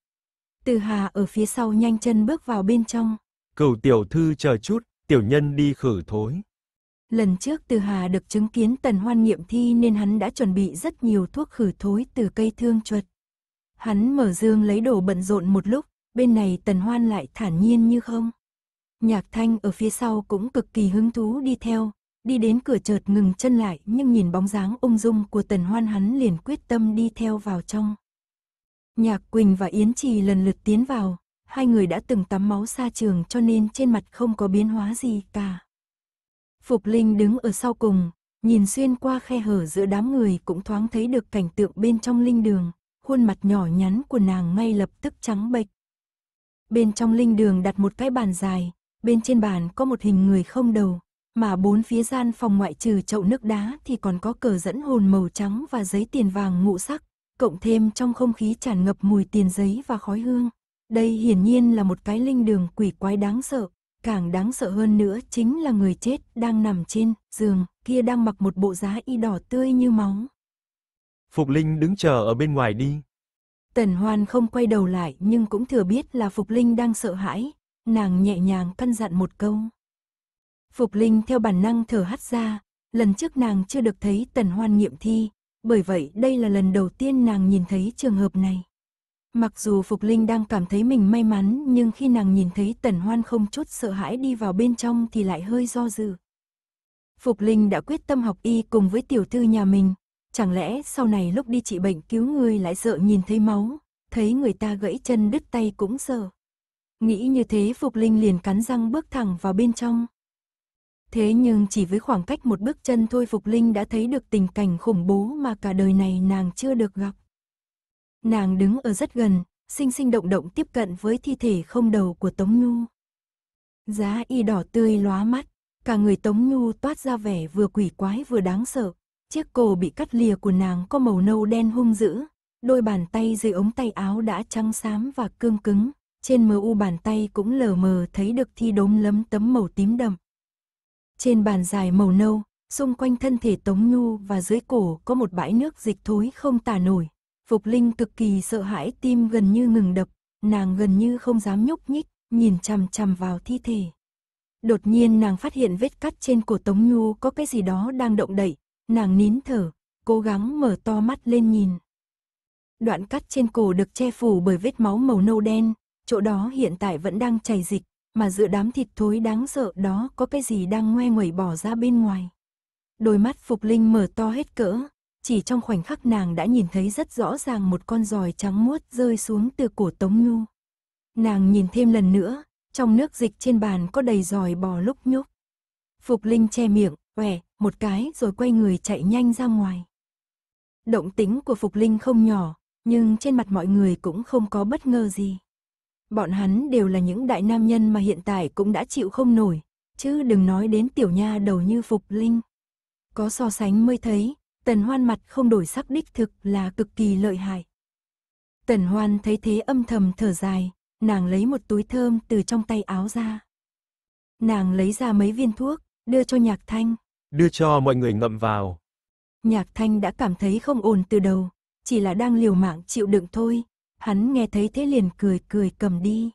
Từ Hà ở phía sau nhanh chân bước vào bên trong. Cửu tiểu thư chờ chút, tiểu nhân đi khử thối. Lần trước Từ Hà được chứng kiến tần hoan nghiệm thi nên hắn đã chuẩn bị rất nhiều thuốc khử thối từ cây thương chuột. Hắn mở dương lấy đồ bận rộn một lúc, bên này tần hoan lại thản nhiên như không. Nhạc thanh ở phía sau cũng cực kỳ hứng thú đi theo, đi đến cửa chợt ngừng chân lại nhưng nhìn bóng dáng ung dung của tần hoan hắn liền quyết tâm đi theo vào trong. Nhạc Quỳnh và Yến Trì lần lượt tiến vào, hai người đã từng tắm máu xa trường cho nên trên mặt không có biến hóa gì cả. Phục Linh đứng ở sau cùng, nhìn xuyên qua khe hở giữa đám người cũng thoáng thấy được cảnh tượng bên trong linh đường, khuôn mặt nhỏ nhắn của nàng ngay lập tức trắng bệch. Bên trong linh đường đặt một cái bàn dài, bên trên bàn có một hình người không đầu, mà bốn phía gian phòng ngoại trừ chậu nước đá thì còn có cờ dẫn hồn màu trắng và giấy tiền vàng ngũ sắc, cộng thêm trong không khí tràn ngập mùi tiền giấy và khói hương. Đây hiển nhiên là một cái linh đường quỷ quái đáng sợ, càng đáng sợ hơn nữa chính là người chết đang nằm trên giường, kia đang mặc một bộ giá y đỏ tươi như máu. Phục Linh đứng chờ ở bên ngoài đi. Tần Hoan không quay đầu lại nhưng cũng thừa biết là Phục Linh đang sợ hãi, nàng nhẹ nhàng căn dặn một câu. Phục Linh theo bản năng thở hắt ra, lần trước nàng chưa được thấy Tần Hoan nghiệm thi, bởi vậy đây là lần đầu tiên nàng nhìn thấy trường hợp này. Mặc dù Phục Linh đang cảm thấy mình may mắn nhưng khi nàng nhìn thấy Tần Hoan không chút sợ hãi đi vào bên trong thì lại hơi do dự. Phục Linh đã quyết tâm học y cùng với tiểu thư nhà mình, chẳng lẽ sau này lúc đi trị bệnh cứu người lại sợ nhìn thấy máu, thấy người ta gãy chân đứt tay cũng sợ. Nghĩ như thế Phục Linh liền cắn răng bước thẳng vào bên trong, Thế nhưng chỉ với khoảng cách một bước chân thôi Phục Linh đã thấy được tình cảnh khủng bố mà cả đời này nàng chưa được gặp. Nàng đứng ở rất gần, sinh sinh động động tiếp cận với thi thể không đầu của Tống Nhu. Giá y đỏ tươi lóa mắt, cả người Tống Nhu toát ra vẻ vừa quỷ quái vừa đáng sợ. Chiếc cổ bị cắt lìa của nàng có màu nâu đen hung dữ, đôi bàn tay dưới ống tay áo đã trắng xám và cương cứng, trên mờ u bàn tay cũng lờ mờ thấy được thi đốm lấm tấm màu tím đậm. Trên bàn dài màu nâu, xung quanh thân thể Tống Nhu và dưới cổ có một bãi nước dịch thối không tả nổi. Phục Linh cực kỳ sợ hãi tim gần như ngừng đập, nàng gần như không dám nhúc nhích, nhìn chằm chằm vào thi thể. Đột nhiên nàng phát hiện vết cắt trên cổ Tống Nhu có cái gì đó đang động đậy, nàng nín thở, cố gắng mở to mắt lên nhìn. Đoạn cắt trên cổ được che phủ bởi vết máu màu nâu đen, chỗ đó hiện tại vẫn đang chảy dịch, mà giữa đám thịt thối đáng sợ đó có cái gì đang ngoe nguẩy bỏ ra bên ngoài. Đôi mắt Phục Linh mở to hết cỡ, chỉ trong khoảnh khắc nàng đã nhìn thấy rất rõ ràng một con giòi trắng muốt rơi xuống từ cổ Tống Nhu. Nàng nhìn thêm lần nữa, trong nước dịch trên bàn có đầy giòi bò lúc nhúc. Phục Linh che miệng, quẻ, một cái rồi quay người chạy nhanh ra ngoài. Động tính của Phục Linh không nhỏ, nhưng trên mặt mọi người cũng không có bất ngờ gì. Bọn hắn đều là những đại nam nhân mà hiện tại cũng đã chịu không nổi, chứ đừng nói đến tiểu nha đầu như Phục Linh. Có so sánh mới thấy, Tần Hoan mặt không đổi sắc đích thực là cực kỳ lợi hại. Tần Hoan thấy thế âm thầm thở dài, nàng lấy một túi thơm từ trong tay áo ra. Nàng lấy ra mấy viên thuốc, đưa cho Nhạc Thanh. Đưa cho mọi người ngậm vào. Nhạc Thanh đã cảm thấy không ổn từ đầu, chỉ là đang liều mạng chịu đựng thôi, Hắn nghe thấy thế liền cười cười cầm đi.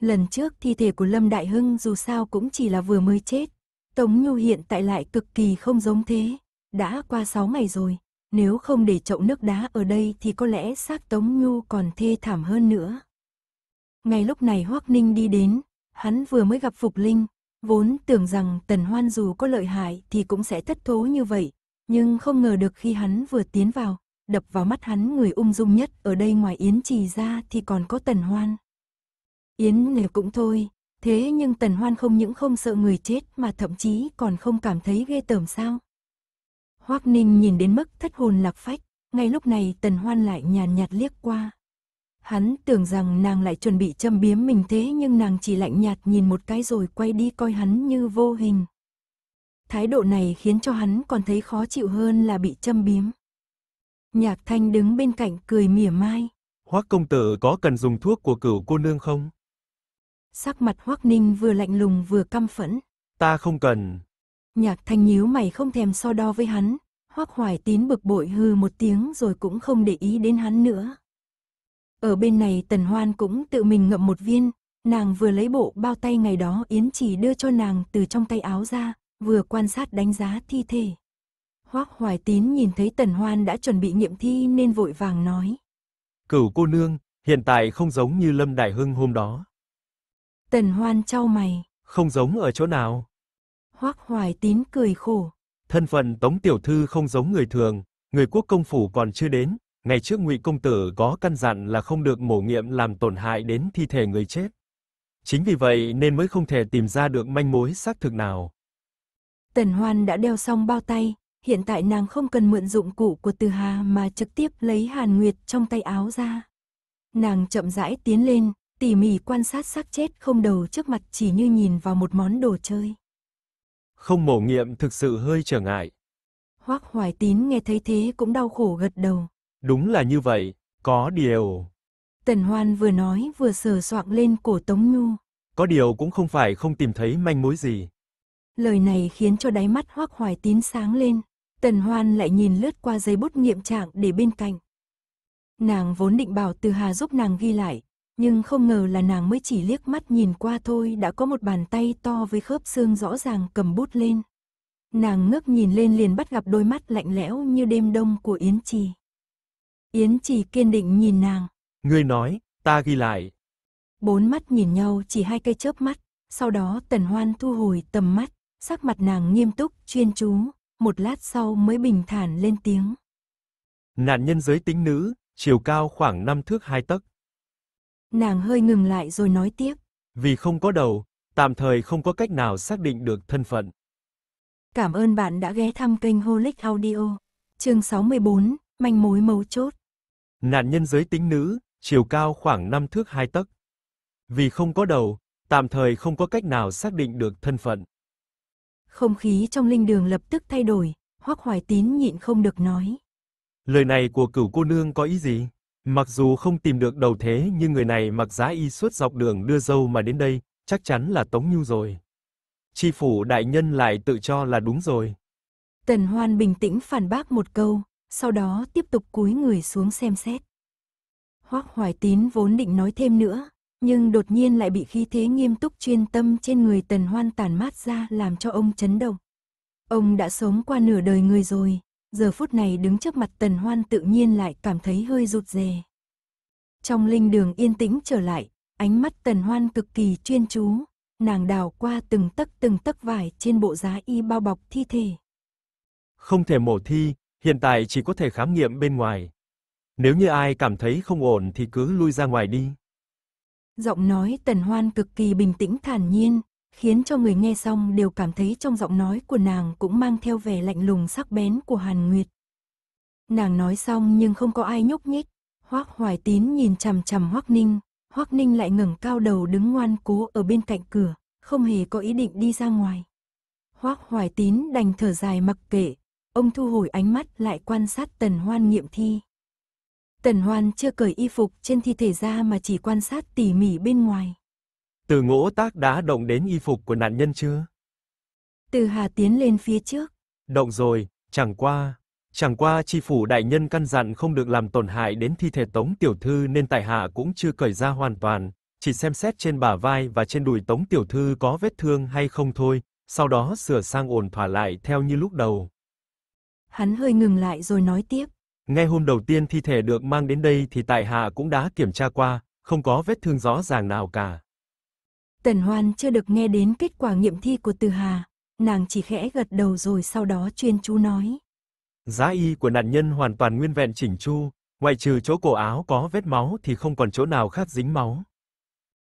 Lần trước thi thể của Lâm Đại Hưng dù sao cũng chỉ là vừa mới chết. Tống Nhu hiện tại lại cực kỳ không giống thế. Đã qua 6 ngày rồi, nếu không để chậu nước đá ở đây thì có lẽ xác Tống Nhu còn thê thảm hơn nữa. Ngay lúc này Hoắc Ninh đi đến, hắn vừa mới gặp Phục Linh, vốn tưởng rằng Tần Hoan dù có lợi hại thì cũng sẽ thất thố như vậy, nhưng không ngờ được khi hắn vừa tiến vào, đập vào mắt hắn người ung dung nhất ở đây ngoài Yến Trì ra thì còn có Tần Hoan. Yến Nề cũng thôi, thế nhưng Tần Hoan không những không sợ người chết mà thậm chí còn không cảm thấy ghê tởm sao. Hoác Ninh nhìn đến mức thất hồn lạc phách, ngay lúc này Tần Hoan lại nhàn nhạt liếc qua. Hắn tưởng rằng nàng lại chuẩn bị châm biếm mình thế nhưng nàng chỉ lạnh nhạt nhìn một cái rồi quay đi coi hắn như vô hình. Thái độ này khiến cho hắn còn thấy khó chịu hơn là bị châm biếm. Nhạc thanh đứng bên cạnh cười mỉa mai. Hoắc công tử có cần dùng thuốc của cửu cô nương không? Sắc mặt Hoắc Ninh vừa lạnh lùng vừa căm phẫn. Ta không cần. Nhạc thanh nhíu mày không thèm so đo với hắn. Hoắc Hoài Tín bực bội hư một tiếng rồi cũng không để ý đến hắn nữa. Ở bên này Tần Hoan cũng tự mình ngậm một viên, nàng vừa lấy bộ bao tay ngày đó Yến chỉ đưa cho nàng từ trong tay áo ra, vừa quan sát đánh giá thi thể. Hoác Hoài Tín nhìn thấy Tần Hoan đã chuẩn bị nghiệm thi nên vội vàng nói. Cửu cô nương, hiện tại không giống như Lâm Đại Hưng hôm đó. Tần Hoan trao mày. Không giống ở chỗ nào? Hoác Hoài Tín cười khổ. Thân phận Tống Tiểu Thư không giống người thường, người quốc công phủ còn chưa đến. Ngày trước ngụy Công Tử có căn dặn là không được mổ nghiệm làm tổn hại đến thi thể người chết. Chính vì vậy nên mới không thể tìm ra được manh mối xác thực nào. Tần Hoan đã đeo xong bao tay, hiện tại nàng không cần mượn dụng cụ của Từ Hà mà trực tiếp lấy Hàn Nguyệt trong tay áo ra. Nàng chậm rãi tiến lên, tỉ mỉ quan sát xác chết không đầu trước mặt chỉ như nhìn vào một món đồ chơi. Không mổ nghiệm thực sự hơi trở ngại. Hoác Hoài Tín nghe thấy thế cũng đau khổ gật đầu. Đúng là như vậy, có điều. Tần Hoan vừa nói vừa sờ soạng lên cổ Tống Nhu. Có điều cũng không phải không tìm thấy manh mối gì. Lời này khiến cho đáy mắt hoác hoài tín sáng lên. Tần Hoan lại nhìn lướt qua giấy bút nghiệm trạng để bên cạnh. Nàng vốn định bảo Từ Hà giúp nàng ghi lại, nhưng không ngờ là nàng mới chỉ liếc mắt nhìn qua thôi đã có một bàn tay to với khớp xương rõ ràng cầm bút lên. Nàng ngước nhìn lên liền bắt gặp đôi mắt lạnh lẽo như đêm đông của Yến Trì. Yến Trì kiên định nhìn nàng. Ngươi nói, ta ghi lại. Bốn mắt nhìn nhau chỉ hai cây chớp mắt, sau đó Tần Hoan thu hồi tầm mắt sắc mặt nàng nghiêm túc, chuyên chú, một lát sau mới bình thản lên tiếng. Nạn nhân giới tính nữ, chiều cao khoảng 5 thước 2 tấc. Nàng hơi ngừng lại rồi nói tiếp. Vì không có đầu, tạm thời không có cách nào xác định được thân phận. Cảm ơn bạn đã ghé thăm kênh Holic Audio. Chương 64, manh mối mấu chốt. Nạn nhân giới tính nữ, chiều cao khoảng 5 thước 2 tấc. Vì không có đầu, tạm thời không có cách nào xác định được thân phận. Không khí trong linh đường lập tức thay đổi, Hoắc Hoài Tín nhịn không được nói. Lời này của cửu cô nương có ý gì? Mặc dù không tìm được đầu thế nhưng người này mặc giá y suốt dọc đường đưa dâu mà đến đây, chắc chắn là Tống Nhu rồi. Chi phủ đại nhân lại tự cho là đúng rồi. Tần Hoan bình tĩnh phản bác một câu, sau đó tiếp tục cúi người xuống xem xét. Hoắc Hoài Tín vốn định nói thêm nữa, nhưng đột nhiên lại bị khí thế nghiêm túc chuyên tâm trên người tần hoan tàn mát ra làm cho ông chấn động. Ông đã sống qua nửa đời người rồi, giờ phút này đứng trước mặt tần hoan tự nhiên lại cảm thấy hơi rụt rè. Trong linh đường yên tĩnh trở lại, ánh mắt tần hoan cực kỳ chuyên chú, nàng đào qua từng tấc từng tấc vải trên bộ giá y bao bọc thi thể. Không thể mổ thi, hiện tại chỉ có thể khám nghiệm bên ngoài. Nếu như ai cảm thấy không ổn thì cứ lui ra ngoài đi. Giọng nói tần hoan cực kỳ bình tĩnh thản nhiên, khiến cho người nghe xong đều cảm thấy trong giọng nói của nàng cũng mang theo vẻ lạnh lùng sắc bén của Hàn Nguyệt. Nàng nói xong nhưng không có ai nhúc nhích, hoắc Hoài Tín nhìn chằm chằm hoắc Ninh, hoắc Ninh lại ngẩng cao đầu đứng ngoan cố ở bên cạnh cửa, không hề có ý định đi ra ngoài. hoắc Hoài Tín đành thở dài mặc kệ, ông thu hồi ánh mắt lại quan sát tần hoan nghiệm thi. Tần Hoan chưa cởi y phục trên thi thể ra mà chỉ quan sát tỉ mỉ bên ngoài. Từ ngỗ tác đã động đến y phục của nạn nhân chưa? Từ Hà tiến lên phía trước. Động rồi, chẳng qua, chẳng qua chi phủ đại nhân căn dặn không được làm tổn hại đến thi thể Tống tiểu thư nên tại hạ cũng chưa cởi ra hoàn toàn, chỉ xem xét trên bả vai và trên đùi Tống tiểu thư có vết thương hay không thôi, sau đó sửa sang ổn thỏa lại theo như lúc đầu. Hắn hơi ngừng lại rồi nói tiếp. Ngay hôm đầu tiên thi thể được mang đến đây thì tại hạ cũng đã kiểm tra qua, không có vết thương rõ ràng nào cả. Tần Hoan chưa được nghe đến kết quả nghiệm thi của Từ Hà, nàng chỉ khẽ gật đầu rồi sau đó chuyên chú nói. Giá y của nạn nhân hoàn toàn nguyên vẹn chỉnh chu, ngoại trừ chỗ cổ áo có vết máu thì không còn chỗ nào khác dính máu.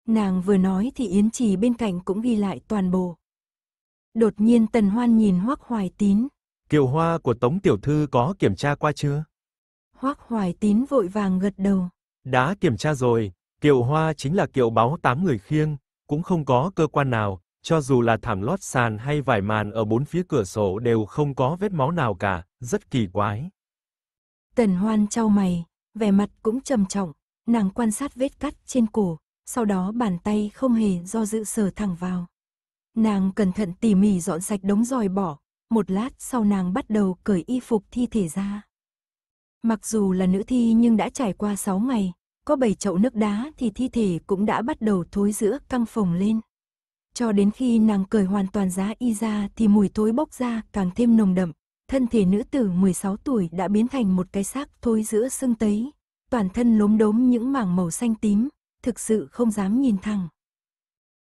Nàng vừa nói thì Yến Trì bên cạnh cũng ghi lại toàn bộ. Đột nhiên Tần Hoan nhìn Hoắc Hoài Tín. Kiều hoa của Tống Tiểu Thư có kiểm tra qua chưa? Hoác Hoài Tín vội vàng gật đầu. Đã kiểm tra rồi, kiệu hoa chính là kiệu báo tám người khiêng, cũng không có cơ quan nào, cho dù là thảm lót sàn hay vải màn ở bốn phía cửa sổ đều không có vết máu nào cả, rất kỳ quái. Tần Hoan trao mày, vẻ mặt cũng trầm trọng, nàng quan sát vết cắt trên cổ, sau đó bàn tay không hề do dự sờ thẳng vào. Nàng cẩn thận tỉ mỉ dọn sạch đống roi bỏ, một lát sau nàng bắt đầu cởi y phục thi thể ra. Mặc dù là nữ thi nhưng đã trải qua 6 ngày, có 7 chậu nước đá thì thi thể cũng đã bắt đầu thối giữa căng phồng lên. Cho đến khi nàng cởi hoàn toàn giá y ra thì mùi thối bốc ra càng thêm nồng đậm. Thân thể nữ tử 16 tuổi đã biến thành một cái xác thối giữa sưng tấy. Toàn thân lốm đốm những mảng màu xanh tím, thực sự không dám nhìn thẳng.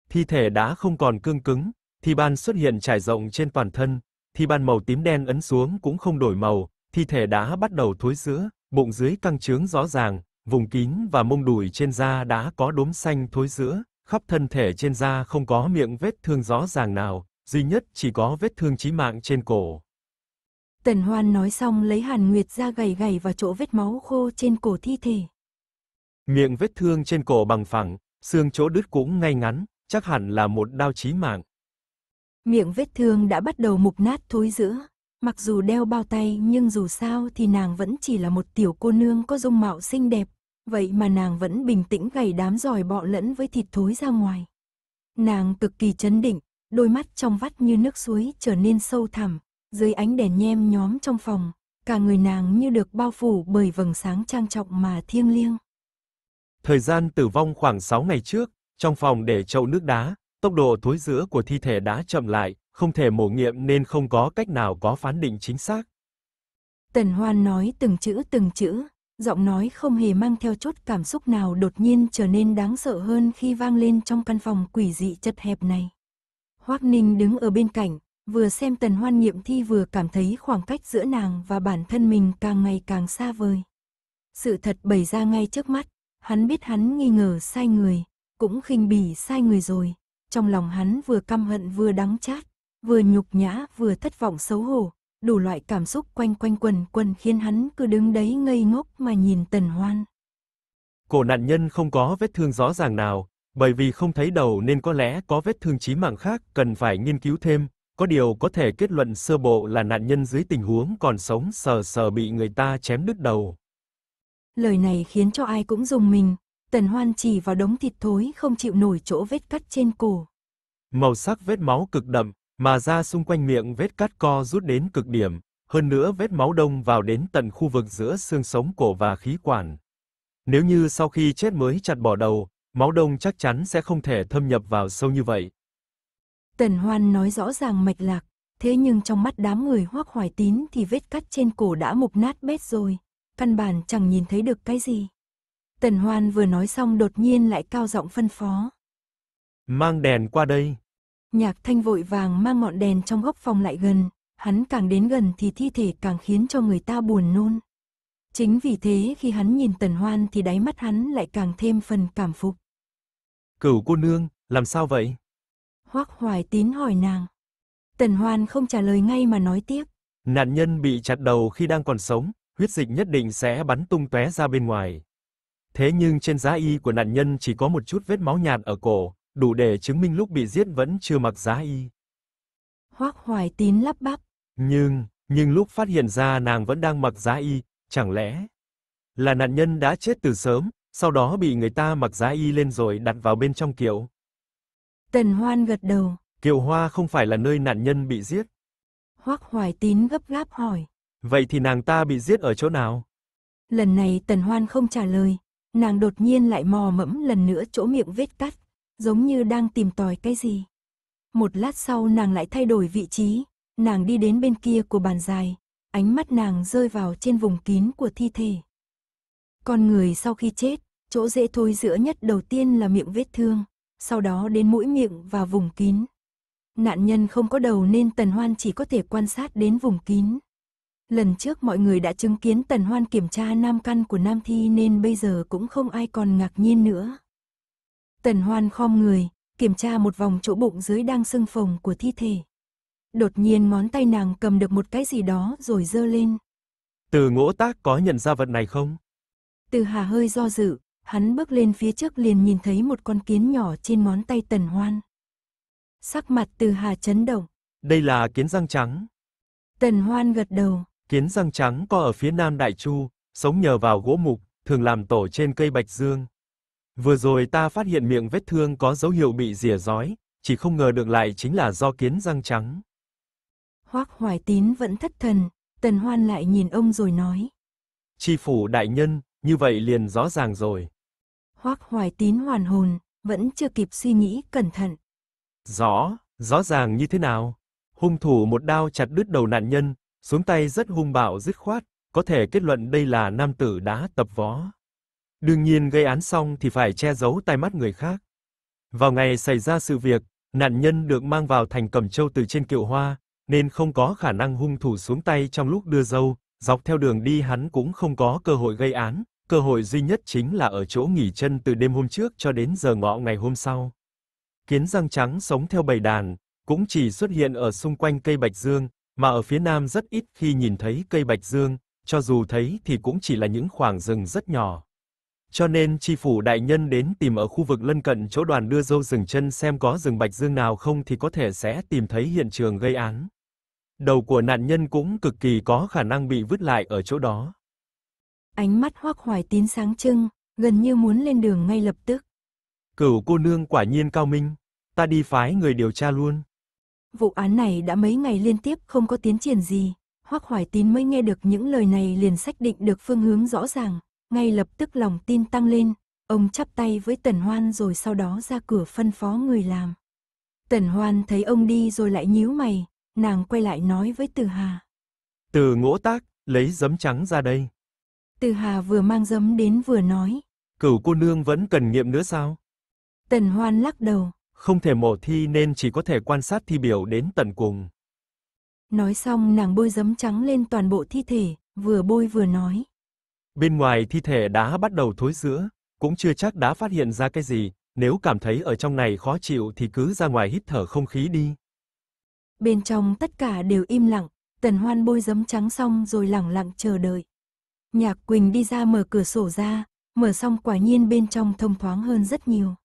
Thi thể đã không còn cương cứng, thi ban xuất hiện trải rộng trên toàn thân, thi ban màu tím đen ấn xuống cũng không đổi màu, thi thể đã bắt đầu thối rữa, bụng dưới căng trướng rõ ràng, vùng kín và mông đùi trên da đã có đốm xanh thối rữa, khắp thân thể trên da không có miệng vết thương rõ ràng nào, duy nhất chỉ có vết thương chí mạng trên cổ. Tần Hoan nói xong lấy Hàn Nguyệt ra gầy gầy vào chỗ vết máu khô trên cổ thi thể. Miệng vết thương trên cổ bằng phẳng, xương chỗ đứt cũng ngay ngắn, chắc hẳn là một đao chí mạng. Miệng vết thương đã bắt đầu mục nát thối rữa. Mặc dù đeo bao tay nhưng dù sao thì nàng vẫn chỉ là một tiểu cô nương có dung mạo xinh đẹp, vậy mà nàng vẫn bình tĩnh gầy đám giòi bọ lẫn với thịt thối ra ngoài. Nàng cực kỳ chấn định, đôi mắt trong vắt như nước suối trở nên sâu thẳm, dưới ánh đèn nhem nhóm trong phòng, cả người nàng như được bao phủ bởi vầng sáng trang trọng mà thiêng liêng. Thời gian tử vong khoảng 6 ngày trước, trong phòng để chậu nước đá, tốc độ thối rữa của thi thể đã chậm lại, không thể mổ nghiệm nên không có cách nào có phán định chính xác. Tần Hoan nói từng chữ từng chữ, giọng nói không hề mang theo chút cảm xúc nào đột nhiên trở nên đáng sợ hơn khi vang lên trong căn phòng quỷ dị chật hẹp này. Hoác Ninh đứng ở bên cạnh, vừa xem Tần Hoan nghiệm thi vừa cảm thấy khoảng cách giữa nàng và bản thân mình càng ngày càng xa vời. Sự thật bày ra ngay trước mắt, hắn biết hắn nghi ngờ sai người, cũng khinh bỉ sai người rồi, trong lòng hắn vừa căm hận vừa đắng chát vừa nhục nhã vừa thất vọng xấu hổ, đủ loại cảm xúc quanh quanh quần quần khiến hắn cứ đứng đấy ngây ngốc mà nhìn Tần Hoan. Cổ nạn nhân không có vết thương rõ ràng nào, bởi vì không thấy đầu nên có lẽ có vết thương chí mạng khác cần phải nghiên cứu thêm, có điều có thể kết luận sơ bộ là nạn nhân dưới tình huống còn sống sờ sờ bị người ta chém đứt đầu. Lời này khiến cho ai cũng dùng mình, Tần Hoan chỉ vào đống thịt thối không chịu nổi chỗ vết cắt trên cổ. Màu sắc vết máu cực đậm, mà da xung quanh miệng vết cắt co rút đến cực điểm, hơn nữa vết máu đông vào đến tận khu vực giữa xương sống cổ và khí quản. Nếu như sau khi chết mới chặt bỏ đầu, máu đông chắc chắn sẽ không thể thâm nhập vào sâu như vậy. Tần Hoan nói rõ ràng mạch lạc, thế nhưng trong mắt đám người hoắc hoài tín thì vết cắt trên cổ đã mục nát bét rồi, căn bản chẳng nhìn thấy được cái gì. Tần Hoan vừa nói xong đột nhiên lại cao giọng phân phó. Mang đèn qua đây. Nhạc thanh vội vàng mang ngọn đèn trong góc phòng lại gần, hắn càng đến gần thì thi thể càng khiến cho người ta buồn nôn. Chính vì thế khi hắn nhìn tần hoan thì đáy mắt hắn lại càng thêm phần cảm phục. Cửu cô nương, làm sao vậy? Hoác hoài tín hỏi nàng. Tần hoan không trả lời ngay mà nói tiếp. Nạn nhân bị chặt đầu khi đang còn sống, huyết dịch nhất định sẽ bắn tung tóe ra bên ngoài. Thế nhưng trên giá y của nạn nhân chỉ có một chút vết máu nhạt ở cổ, đủ để chứng minh lúc bị giết vẫn chưa mặc giá y. Hoác Hoài Tín lắp bắp. Nhưng, nhưng lúc phát hiện ra nàng vẫn đang mặc giá y, chẳng lẽ là nạn nhân đã chết từ sớm, sau đó bị người ta mặc giá y lên rồi đặt vào bên trong kiệu. Tần Hoan gật đầu. Kiệu Hoa không phải là nơi nạn nhân bị giết. Hoắc Hoài Tín gấp gáp hỏi. Vậy thì nàng ta bị giết ở chỗ nào? Lần này Tần Hoan không trả lời, nàng đột nhiên lại mò mẫm lần nữa chỗ miệng vết cắt giống như đang tìm tòi cái gì. Một lát sau nàng lại thay đổi vị trí, nàng đi đến bên kia của bàn dài, ánh mắt nàng rơi vào trên vùng kín của thi thể. Con người sau khi chết, chỗ dễ thôi giữa nhất đầu tiên là miệng vết thương, sau đó đến mũi miệng và vùng kín. Nạn nhân không có đầu nên Tần Hoan chỉ có thể quan sát đến vùng kín. Lần trước mọi người đã chứng kiến Tần Hoan kiểm tra nam căn của Nam Thi nên bây giờ cũng không ai còn ngạc nhiên nữa. Tần Hoan khom người, kiểm tra một vòng chỗ bụng dưới đang sưng phồng của thi thể. Đột nhiên ngón tay nàng cầm được một cái gì đó rồi giơ lên. Từ ngỗ tác có nhận ra vật này không? Từ hà hơi do dự, hắn bước lên phía trước liền nhìn thấy một con kiến nhỏ trên ngón tay tần hoan. Sắc mặt từ hà chấn động. Đây là kiến răng trắng. Tần hoan gật đầu. Kiến răng trắng có ở phía nam Đại Chu, sống nhờ vào gỗ mục, thường làm tổ trên cây bạch dương. Vừa rồi ta phát hiện miệng vết thương có dấu hiệu bị rỉa rói, chỉ không ngờ được lại chính là do kiến răng trắng. Hoác Hoài Tín vẫn thất thần, Tần Hoan lại nhìn ông rồi nói. Chi phủ đại nhân, như vậy liền rõ ràng rồi. Hoác Hoài Tín hoàn hồn, vẫn chưa kịp suy nghĩ cẩn thận. Rõ, rõ ràng như thế nào? Hung thủ một đao chặt đứt đầu nạn nhân, xuống tay rất hung bạo dứt khoát, có thể kết luận đây là nam tử đã tập võ. Đương nhiên gây án xong thì phải che giấu tai mắt người khác. Vào ngày xảy ra sự việc, nạn nhân được mang vào thành Cẩm Châu từ trên Kiệu Hoa, nên không có khả năng hung thủ xuống tay trong lúc đưa dâu, dọc theo đường đi hắn cũng không có cơ hội gây án, cơ hội duy nhất chính là ở chỗ nghỉ chân từ đêm hôm trước cho đến giờ ngọ ngày hôm sau. Kiến răng trắng sống theo bầy đàn, cũng chỉ xuất hiện ở xung quanh cây bạch dương, mà ở phía nam rất ít khi nhìn thấy cây bạch dương, cho dù thấy thì cũng chỉ là những khoảng rừng rất nhỏ. Cho nên tri phủ đại nhân đến tìm ở khu vực lân cận chỗ đoàn đưa dâu rừng chân xem có rừng bạch dương nào không thì có thể sẽ tìm thấy hiện trường gây án. Đầu của nạn nhân cũng cực kỳ có khả năng bị vứt lại ở chỗ đó. Ánh mắt Hoắc Hoài Tín sáng trưng, gần như muốn lên đường ngay lập tức. Cửu cô nương quả nhiên cao minh, ta đi phái người điều tra luôn. Vụ án này đã mấy ngày liên tiếp không có tiến triển gì, Hoắc Hoài Tín mới nghe được những lời này liền xác định được phương hướng rõ ràng. Ngay lập tức lòng tin tăng lên, ông chắp tay với Tần Hoan rồi sau đó ra cửa phân phó người làm. Tần Hoan thấy ông đi rồi lại nhíu mày, nàng quay lại nói với Từ Hà. Từ ngỗ tác, lấy giấm trắng ra đây. Từ Hà vừa mang giấm đến vừa nói. Cửu cô nương vẫn cần nghiệm nữa sao? Tần Hoan lắc đầu. Không thể mổ thi nên chỉ có thể quan sát thi biểu đến tận cùng. Nói xong nàng bôi giấm trắng lên toàn bộ thi thể, vừa bôi vừa nói. Bên ngoài thi thể đã bắt đầu thối rữa, cũng chưa chắc đã phát hiện ra cái gì, nếu cảm thấy ở trong này khó chịu thì cứ ra ngoài hít thở không khí đi. Bên trong tất cả đều im lặng, Tần Hoan bôi giấm trắng xong rồi lẳng lặng chờ đợi. Nhạc Quỳnh đi ra mở cửa sổ ra, mở xong quả nhiên bên trong thông thoáng hơn rất nhiều.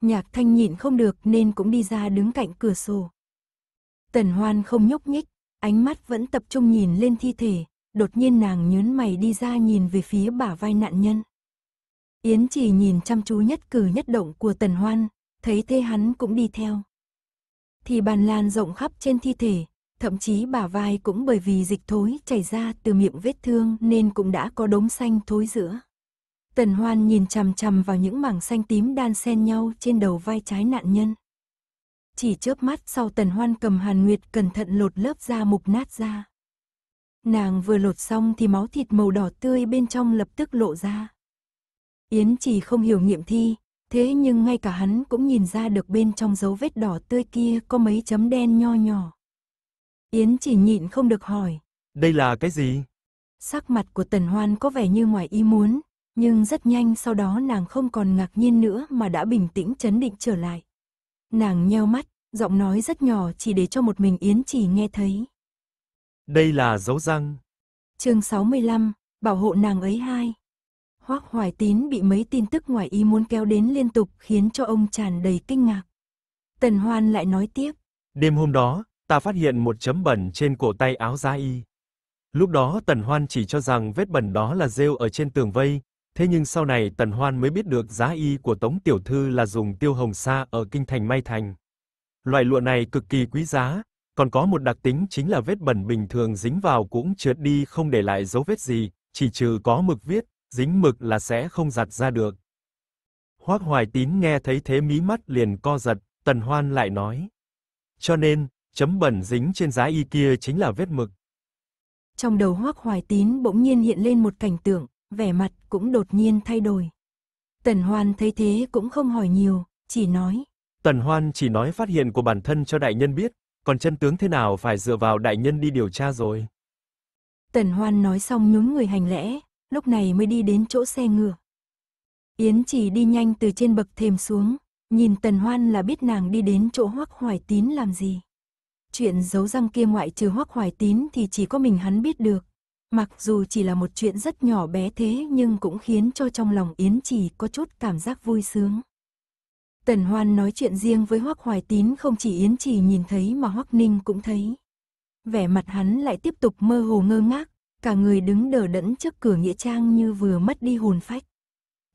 Nhạc Thanh nhịn không được nên cũng đi ra đứng cạnh cửa sổ. Tần Hoan không nhúc nhích, ánh mắt vẫn tập trung nhìn lên thi thể, đột nhiên nàng nhớn mày đi ra nhìn về phía bả vai nạn nhân. Yến chỉ nhìn chăm chú nhất cử nhất động của tần hoan, thấy thế hắn cũng đi theo. Thì bàn lan rộng khắp trên thi thể, thậm chí bả vai cũng bởi vì dịch thối chảy ra từ miệng vết thương nên cũng đã có đống xanh thối giữa. Tần hoan nhìn chằm chằm vào những mảng xanh tím đan xen nhau trên đầu vai trái nạn nhân. Chỉ chớp mắt sau tần hoan cầm hàn nguyệt cẩn thận lột lớp da mục nát ra. Nàng vừa lột xong thì máu thịt màu đỏ tươi bên trong lập tức lộ ra. Yến chỉ không hiểu nghiệm thi, thế nhưng ngay cả hắn cũng nhìn ra được bên trong dấu vết đỏ tươi kia có mấy chấm đen nho nhỏ. Yến chỉ nhịn không được hỏi. Đây là cái gì? Sắc mặt của Tần Hoan có vẻ như ngoài ý muốn, nhưng rất nhanh sau đó nàng không còn ngạc nhiên nữa mà đã bình tĩnh chấn định trở lại. Nàng nheo mắt, giọng nói rất nhỏ chỉ để cho một mình Yến chỉ nghe thấy. Đây là dấu răng. Chương 65, bảo hộ nàng ấy hai. Hoắc Hoài Tín bị mấy tin tức ngoài ý muốn kéo đến liên tục khiến cho ông tràn đầy kinh ngạc. Tần Hoan lại nói tiếp. Đêm hôm đó, ta phát hiện một chấm bẩn trên cổ tay áo giá y. Lúc đó Tần Hoan chỉ cho rằng vết bẩn đó là rêu ở trên tường vây, thế nhưng sau này Tần Hoan mới biết được giá y của Tống Tiểu Thư là dùng tiêu hồng sa ở kinh thành May Thành. Loại lụa này cực kỳ quý giá, còn có một đặc tính chính là vết bẩn bình thường dính vào cũng trượt đi không để lại dấu vết gì, chỉ trừ có mực viết, dính mực là sẽ không giặt ra được. Hoác Hoài Tín nghe thấy thế mí mắt liền co giật, Tần Hoan lại nói. Cho nên, chấm bẩn dính trên giá y kia chính là vết mực. Trong đầu Hoác Hoài Tín bỗng nhiên hiện lên một cảnh tượng, vẻ mặt cũng đột nhiên thay đổi. Tần Hoan thấy thế cũng không hỏi nhiều, chỉ nói. Tần Hoan chỉ nói phát hiện của bản thân cho đại nhân biết, còn chân tướng thế nào phải dựa vào đại nhân đi điều tra rồi. Tần Hoan nói xong nhún người hành lễ, lúc này mới đi đến chỗ xe ngựa. Yến chỉ đi nhanh từ trên bậc thềm xuống, nhìn Tần Hoan là biết nàng đi đến chỗ hoắc hoài tín làm gì. Chuyện giấu răng kia ngoại trừ hoắc hoài tín thì chỉ có mình hắn biết được. Mặc dù chỉ là một chuyện rất nhỏ bé thế nhưng cũng khiến cho trong lòng Yến chỉ có chút cảm giác vui sướng. Tần Hoan nói chuyện riêng với Hoắc Hoài Tín không chỉ Yến Trì nhìn thấy mà Hoắc Ninh cũng thấy. Vẻ mặt hắn lại tiếp tục mơ hồ ngơ ngác, cả người đứng đờ đẫn trước cửa nghĩa trang như vừa mất đi hồn phách.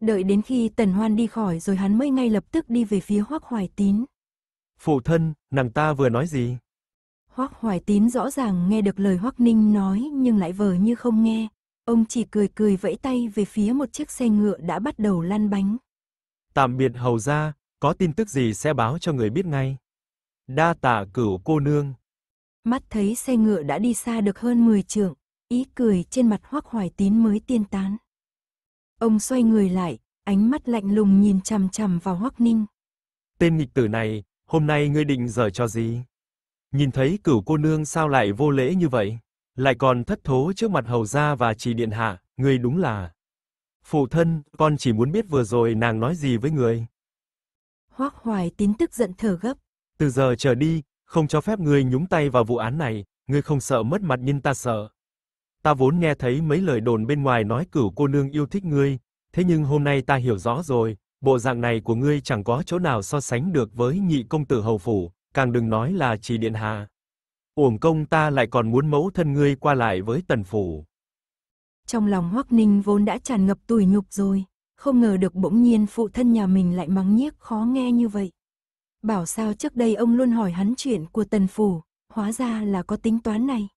Đợi đến khi Tần Hoan đi khỏi rồi hắn mới ngay lập tức đi về phía Hoắc Hoài Tín. Phụ thân, nàng ta vừa nói gì? Hoắc Hoài Tín rõ ràng nghe được lời Hoắc Ninh nói nhưng lại vờ như không nghe. Ông chỉ cười cười vẫy tay về phía một chiếc xe ngựa đã bắt đầu lăn bánh. Tạm biệt hầu gia. Có tin tức gì sẽ báo cho người biết ngay. Đa tạ cửu cô nương. Mắt thấy xe ngựa đã đi xa được hơn 10 trượng, ý cười trên mặt Hoắc Hoài Tín mới tiên tán. Ông xoay người lại, ánh mắt lạnh lùng nhìn chằm chằm vào Hoắc Ninh. Tên nghịch tử này, hôm nay ngươi định giở cho gì? Nhìn thấy cửu cô nương sao lại vô lễ như vậy? Lại còn thất thố trước mặt hầu gia và chỉ điện hạ, ngươi đúng là... Phụ thân, con chỉ muốn biết vừa rồi nàng nói gì với người. Hoác Hoài Tín tức giận thở gấp. Từ giờ trở đi, không cho phép ngươi nhúng tay vào vụ án này, ngươi không sợ mất mặt nhưng ta sợ. Ta vốn nghe thấy mấy lời đồn bên ngoài nói cửu cô nương yêu thích ngươi, thế nhưng hôm nay ta hiểu rõ rồi, bộ dạng này của ngươi chẳng có chỗ nào so sánh được với nhị công tử hầu phủ, càng đừng nói là chỉ điện hạ. Uổng công ta lại còn muốn mẫu thân ngươi qua lại với tần phủ. Trong lòng Hoắc Ninh vốn đã tràn ngập tủi nhục rồi, không ngờ được bỗng nhiên phụ thân nhà mình lại mắng nhiếc khó nghe như vậy. Bảo sao trước đây ông luôn hỏi hắn chuyện của tần phủ, hóa ra là có tính toán này.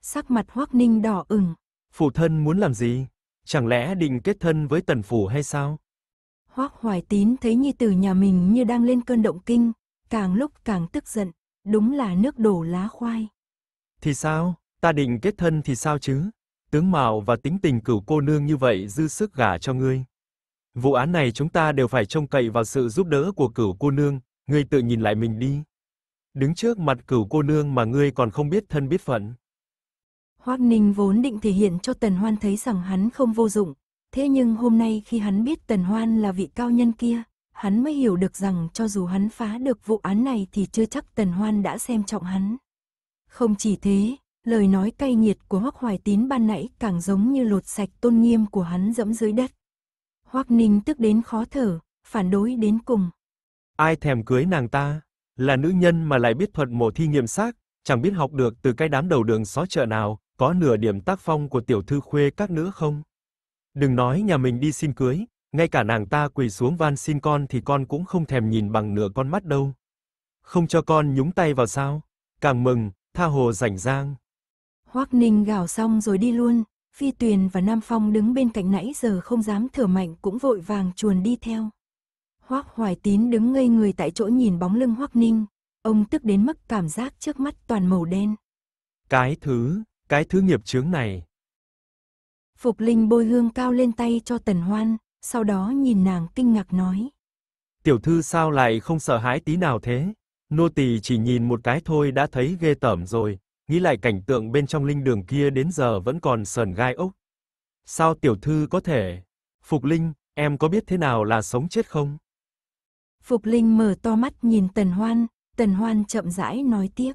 Sắc mặt Hoắc Ninh đỏ ửng. Phụ thân muốn làm gì? Chẳng lẽ định kết thân với tần phủ hay sao? Hoắc Hoài Tín thấy nhi tử nhà mình như đang lên cơn động kinh, càng lúc càng tức giận, đúng là nước đổ lá khoai. Thì sao? Ta định kết thân thì sao chứ? tướng mạo và tính tình cửu cô nương như vậy dư sức gả cho ngươi. Vụ án này chúng ta đều phải trông cậy vào sự giúp đỡ của cửu cô nương, ngươi tự nhìn lại mình đi. Đứng trước mặt cửu cô nương mà ngươi còn không biết thân biết phận. Hoắc Ninh vốn định thể hiện cho Tần Hoan thấy rằng hắn không vô dụng, thế nhưng hôm nay khi hắn biết Tần Hoan là vị cao nhân kia, hắn mới hiểu được rằng cho dù hắn phá được vụ án này thì chưa chắc Tần Hoan đã xem trọng hắn. Không chỉ thế, lời nói cay nghiệt của Hoắc Hoài Tín ban nãy càng giống như lột sạch tôn nghiêm của hắn dẫm dưới đất. Hoắc Ninh tức đến khó thở, phản đối đến cùng. Ai thèm cưới nàng ta, là nữ nhân mà lại biết thuật mổ thi nghiệm xác, chẳng biết học được từ cái đám đầu đường xó chợ nào, có nửa điểm tác phong của tiểu thư khuê các nữa không? Đừng nói nhà mình đi xin cưới, ngay cả nàng ta quỳ xuống van xin con thì con cũng không thèm nhìn bằng nửa con mắt đâu. Không cho con nhúng tay vào sao? Càng mừng, tha hồ rảnh rang, Hoắc Ninh gào xong rồi đi luôn, Phi Tuyền và Nam Phong đứng bên cạnh nãy giờ không dám thở mạnh cũng vội vàng chuồn đi theo. Hoắc Hoài Tín đứng ngây người tại chỗ nhìn bóng lưng Hoắc Ninh, ông tức đến mức cảm giác trước mắt toàn màu đen. Cái thứ, cái thứ nghiệp chướng này. Phục Linh bôi hương cao lên tay cho Tần Hoan, sau đó nhìn nàng kinh ngạc nói. Tiểu thư sao lại không sợ hãi tí nào thế? Nô tỳ chỉ nhìn một cái thôi đã thấy ghê tởm rồi, nghĩ lại cảnh tượng bên trong linh đường kia đến giờ vẫn còn sờn gai ốc. Sao tiểu thư có thể? Phục Linh, em có biết thế nào là sống chết không? Phục Linh mở to mắt nhìn Tần Hoan, Tần Hoan chậm rãi nói tiếp.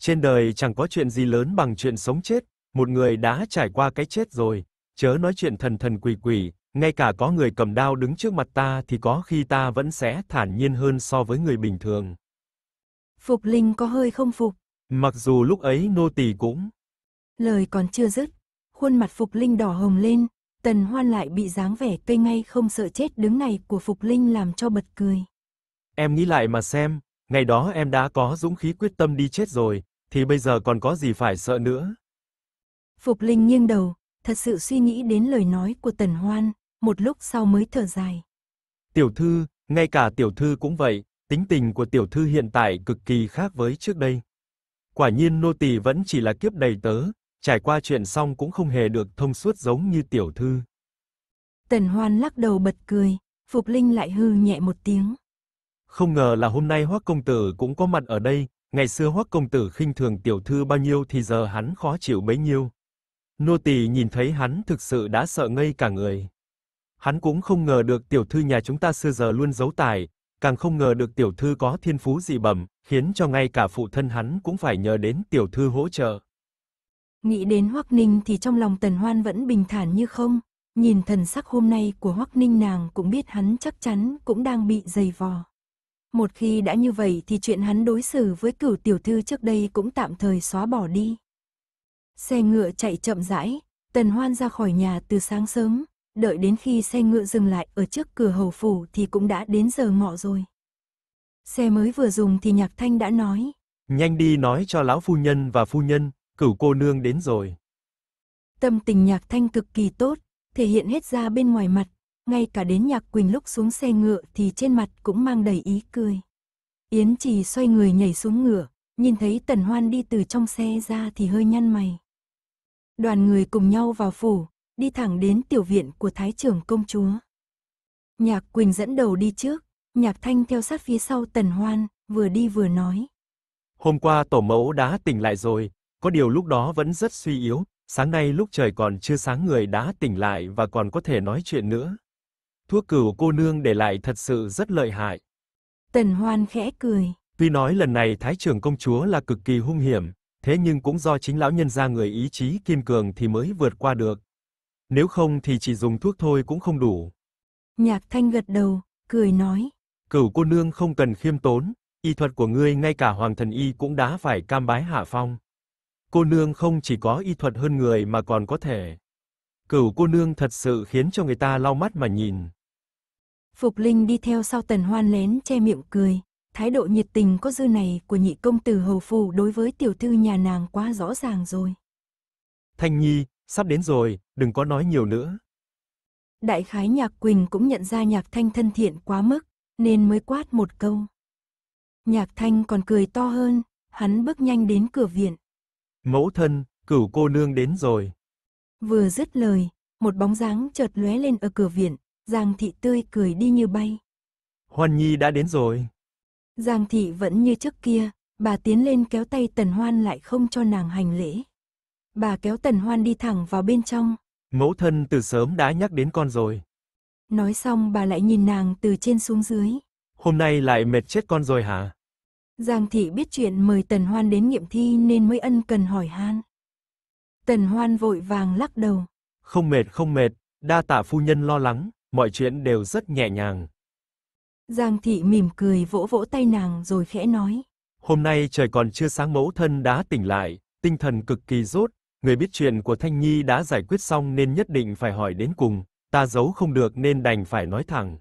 Trên đời chẳng có chuyện gì lớn bằng chuyện sống chết, một người đã trải qua cái chết rồi, chớ nói chuyện thần thần quỷ quỷ, ngay cả có người cầm đao đứng trước mặt ta thì có khi ta vẫn sẽ thản nhiên hơn so với người bình thường. Phục Linh có hơi không phục, Mặc dù lúc ấy nô tỳ cũng... Lời còn chưa dứt, khuôn mặt Phục Linh đỏ hồng lên, Tần Hoan lại bị dáng vẻ cây ngay không sợ chết đứng này của Phục Linh làm cho bật cười. Em nghĩ lại mà xem, ngày đó em đã có dũng khí quyết tâm đi chết rồi, thì bây giờ còn có gì phải sợ nữa. Phục Linh nghiêng đầu, thật sự suy nghĩ đến lời nói của Tần Hoan, một lúc sau mới thở dài. Tiểu thư, ngay cả tiểu thư cũng vậy, tính tình của tiểu thư hiện tại cực kỳ khác với trước đây. Quả nhiên nô tỳ vẫn chỉ là kiếp đầy tớ, trải qua chuyện xong cũng không hề được thông suốt giống như tiểu thư. Tần Hoan lắc đầu bật cười, Phục Linh lại hư nhẹ một tiếng. Không ngờ là hôm nay Hoắc công tử cũng có mặt ở đây, ngày xưa Hoắc công tử khinh thường tiểu thư bao nhiêu thì giờ hắn khó chịu bấy nhiêu. Nô tỳ nhìn thấy hắn thực sự đã sợ ngây cả người. Hắn cũng không ngờ được tiểu thư nhà chúng ta xưa giờ luôn giấu tài, càng không ngờ được tiểu thư có thiên phú dị bẩm, khiến cho ngay cả phụ thân hắn cũng phải nhờ đến tiểu thư hỗ trợ. Nghĩ đến Hoắc Ninh thì trong lòng Tần Hoan vẫn bình thản như không, nhìn thần sắc hôm nay của Hoắc Ninh nàng cũng biết hắn chắc chắn cũng đang bị dày vò. Một khi đã như vậy thì chuyện hắn đối xử với cửu tiểu thư trước đây cũng tạm thời xóa bỏ đi. Xe ngựa chạy chậm rãi, Tần Hoan ra khỏi nhà từ sáng sớm, đợi đến khi xe ngựa dừng lại ở trước cửa hầu phủ thì cũng đã đến giờ ngọ rồi. Xe mới vừa dùng thì Nhạc Thanh đã nói. Nhanh đi nói cho lão phu nhân và phu nhân, cửu cô nương đến rồi. Tâm tình Nhạc Thanh cực kỳ tốt, thể hiện hết ra bên ngoài mặt, ngay cả đến Nhạc Quỳnh lúc xuống xe ngựa thì trên mặt cũng mang đầy ý cười. Yến Trì xoay người nhảy xuống ngựa, nhìn thấy Tần Hoan đi từ trong xe ra thì hơi nhăn mày. Đoàn người cùng nhau vào phủ, đi thẳng đến tiểu viện của Thái trưởng công chúa. Nhạc Quỳnh dẫn đầu đi trước, Nhạc Thanh theo sát phía sau Tần Hoan, vừa đi vừa nói. Hôm qua tổ mẫu đã tỉnh lại rồi, có điều lúc đó vẫn rất suy yếu, sáng nay lúc trời còn chưa sáng người đã tỉnh lại và còn có thể nói chuyện nữa. Thuốc cửu cô nương để lại thật sự rất lợi hại. Tần Hoan khẽ cười. Tuy nói lần này Thái trưởng công chúa là cực kỳ hung hiểm, thế nhưng cũng do chính lão nhân gia người ý chí kiên cường thì mới vượt qua được, nếu không thì chỉ dùng thuốc thôi cũng không đủ. Nhạc Thanh gật đầu, cười nói. Cửu cô nương không cần khiêm tốn, y thuật của ngươi ngay cả hoàng thần y cũng đã phải cam bái hạ phong. Cô nương không chỉ có y thuật hơn người mà còn có thể. Cửu cô nương thật sự khiến cho người ta lau mắt mà nhìn. Phục Linh đi theo sau Tần Hoan lén che miệng cười, thái độ nhiệt tình có dư này của nhị công tử hầu phù đối với tiểu thư nhà nàng quá rõ ràng rồi. Thanh Nhi, Sắp đến rồi, đừng có nói nhiều nữa. Đại khái Nhạc Quỳnh cũng nhận ra Nhạc Thanh thân thiện quá mức, nên mới quát một câu. Nhạc Thanh còn cười to hơn, hắn bước nhanh đến cửa viện. Mẫu thân, cửu cô nương đến rồi. Vừa dứt lời, một bóng dáng chợt lóe lên ở cửa viện, Giang Thị tươi cười đi như bay. Hoan Nhi đã đến rồi. Giang Thị vẫn như trước kia, bà tiến lên kéo tay Tần Hoan lại không cho nàng hành lễ. Bà kéo Tần Hoan đi thẳng vào bên trong. Mẫu thân từ sớm đã nhắc đến con rồi. Nói xong bà lại nhìn nàng từ trên xuống dưới. Hôm nay lại mệt chết con rồi hả? Giang thị biết chuyện mời Tần Hoan đến nghiệm thi nên mới ân cần hỏi han. Tần Hoan vội vàng lắc đầu. Không mệt không mệt, đa tạ phu nhân lo lắng, mọi chuyện đều rất nhẹ nhàng. Giang thị mỉm cười vỗ vỗ tay nàng rồi khẽ nói. Hôm nay trời còn chưa sáng mẫu thân đã tỉnh lại, tinh thần cực kỳ rốt, người biết chuyện của Thanh Nhi đã giải quyết xong nên nhất định phải hỏi đến cùng, ta giấu không được nên đành phải nói thẳng.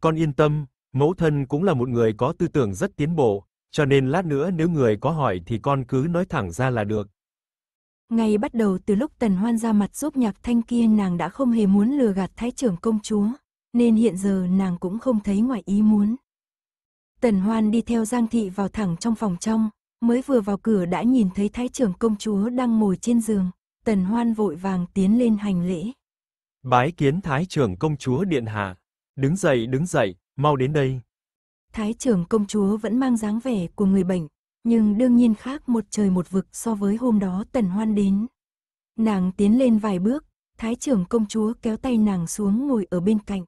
Con yên tâm, mẫu thân cũng là một người có tư tưởng rất tiến bộ, cho nên lát nữa nếu người có hỏi thì con cứ nói thẳng ra là được. Ngay bắt đầu từ lúc Tần Hoan ra mặt giúp Nhạc Thanh kia nàng đã không hề muốn lừa gạt Thái trưởng công chúa, nên hiện giờ nàng cũng không thấy ngoài ý muốn. Tần Hoan đi theo Giang Thị vào thẳng trong phòng trong, mới vừa vào cửa đã nhìn thấy thái trưởng công chúa đang ngồi trên giường, tần hoan vội vàng tiến lên hành lễ. Bái kiến thái trưởng công chúa điện hạ, đứng dậy đứng dậy, mau đến đây. Thái trưởng công chúa vẫn mang dáng vẻ của người bệnh, nhưng đương nhiên khác một trời một vực so với hôm đó tần hoan đến. Nàng tiến lên vài bước, thái trưởng công chúa kéo tay nàng xuống ngồi ở bên cạnh.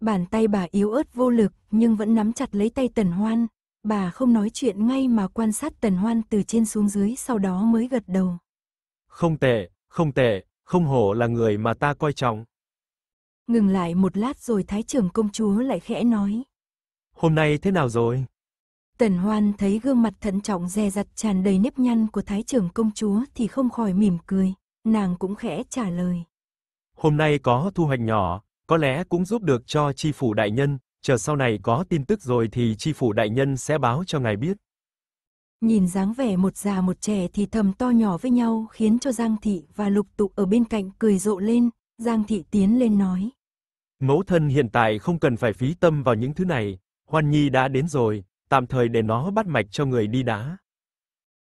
Bàn tay bà yếu ớt vô lực nhưng vẫn nắm chặt lấy tay tần hoan, Bà không nói chuyện ngay mà quan sát tần hoan từ trên xuống dưới sau đó mới gật đầu. Không tệ, không tệ, không hổ là người mà ta coi trọng. Ngừng lại một lát rồi thái trưởng công chúa lại khẽ nói. Hôm nay thế nào rồi? Tần hoan thấy gương mặt thận trọng dè dặt tràn đầy nếp nhăn của thái trưởng công chúa thì không khỏi mỉm cười, nàng cũng khẽ trả lời. Hôm nay có thu hoạch nhỏ, có lẽ cũng giúp được cho chi phủ đại nhân, chờ sau này có tin tức rồi thì chi phủ đại nhân sẽ báo cho ngài biết. Nhìn dáng vẻ một già một trẻ thì thầm to nhỏ với nhau khiến cho Giang Thị và Lục Tụ ở bên cạnh cười rộ lên, Giang Thị tiến lên nói. Mẫu thân hiện tại không cần phải phí tâm vào những thứ này, Hoan Nhi đã đến rồi, tạm thời để nó bắt mạch cho người đi đã.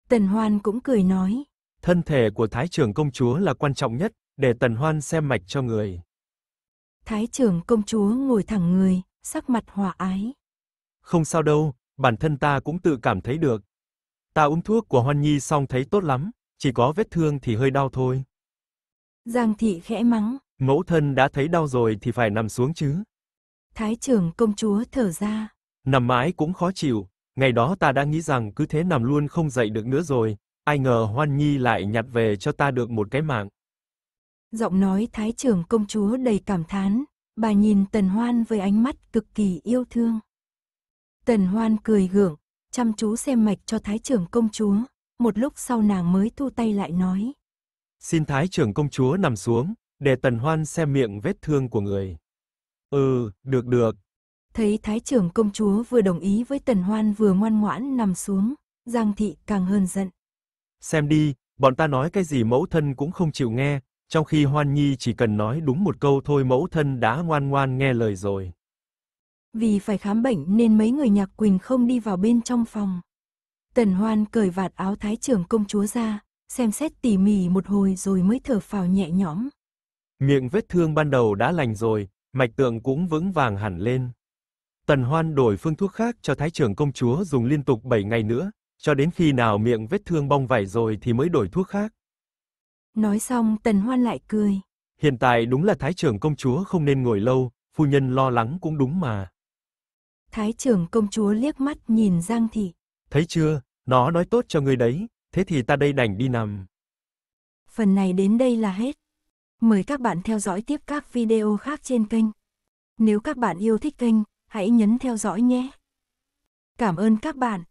Tần Hoan cũng cười nói. Thân thể của Thái trưởng công chúa là quan trọng nhất, để Tần Hoan xem mạch cho người. Thái trưởng công chúa ngồi thẳng người, sắc mặt hòa ái. Không sao đâu, bản thân ta cũng tự cảm thấy được. Ta uống thuốc của Hoan Nhi xong thấy tốt lắm, chỉ có vết thương thì hơi đau thôi. Giang thị khẽ mắng, mẫu thân đã thấy đau rồi thì phải nằm xuống chứ. Thái trưởng công chúa thở ra. Nằm mãi cũng khó chịu, ngày đó ta đã nghĩ rằng cứ thế nằm luôn không dậy được nữa rồi, ai ngờ Hoan Nhi lại nhặt về cho ta được một cái mạng. Giọng nói thái trưởng công chúa đầy cảm thán, Bà nhìn Tần Hoan với ánh mắt cực kỳ yêu thương. Tần Hoan cười gượng, chăm chú xem mạch cho Thái trưởng công chúa, một lúc sau nàng mới thu tay lại nói. Xin Thái trưởng công chúa nằm xuống, để Tần Hoan xem miệng vết thương của người. Ừ, được được. Thấy Thái trưởng công chúa vừa đồng ý với Tần Hoan vừa ngoan ngoãn nằm xuống, Giang Thị càng hơn giận. Xem đi, bọn ta nói cái gì mẫu thân cũng không chịu nghe, trong khi Hoan Nhi chỉ cần nói đúng một câu thôi mẫu thân đã ngoan ngoan nghe lời rồi. Vì phải khám bệnh nên mấy người nhạc Quỳnh không đi vào bên trong phòng. Tần Hoan cởi vạt áo thái trưởng công chúa ra, xem xét tỉ mỉ một hồi rồi mới thở phào nhẹ nhõm. Miệng vết thương ban đầu đã lành rồi, mạch tượng cũng vững vàng hẳn lên. Tần Hoan đổi phương thuốc khác cho thái trưởng công chúa dùng liên tục 7 ngày nữa, cho đến khi nào miệng vết thương bong vảy rồi thì mới đổi thuốc khác. Nói xong tần hoan lại cười. Hiện tại đúng là thái trưởng công chúa không nên ngồi lâu, phu nhân lo lắng cũng đúng mà. Thái trưởng công chúa liếc mắt nhìn Giang Thị. Thấy chưa, nó nói tốt cho ngươi đấy, thế thì ta đây đành đi nằm. Phần này đến đây là hết. Mời các bạn theo dõi tiếp các video khác trên kênh. Nếu các bạn yêu thích kênh, hãy nhấn theo dõi nhé. Cảm ơn các bạn.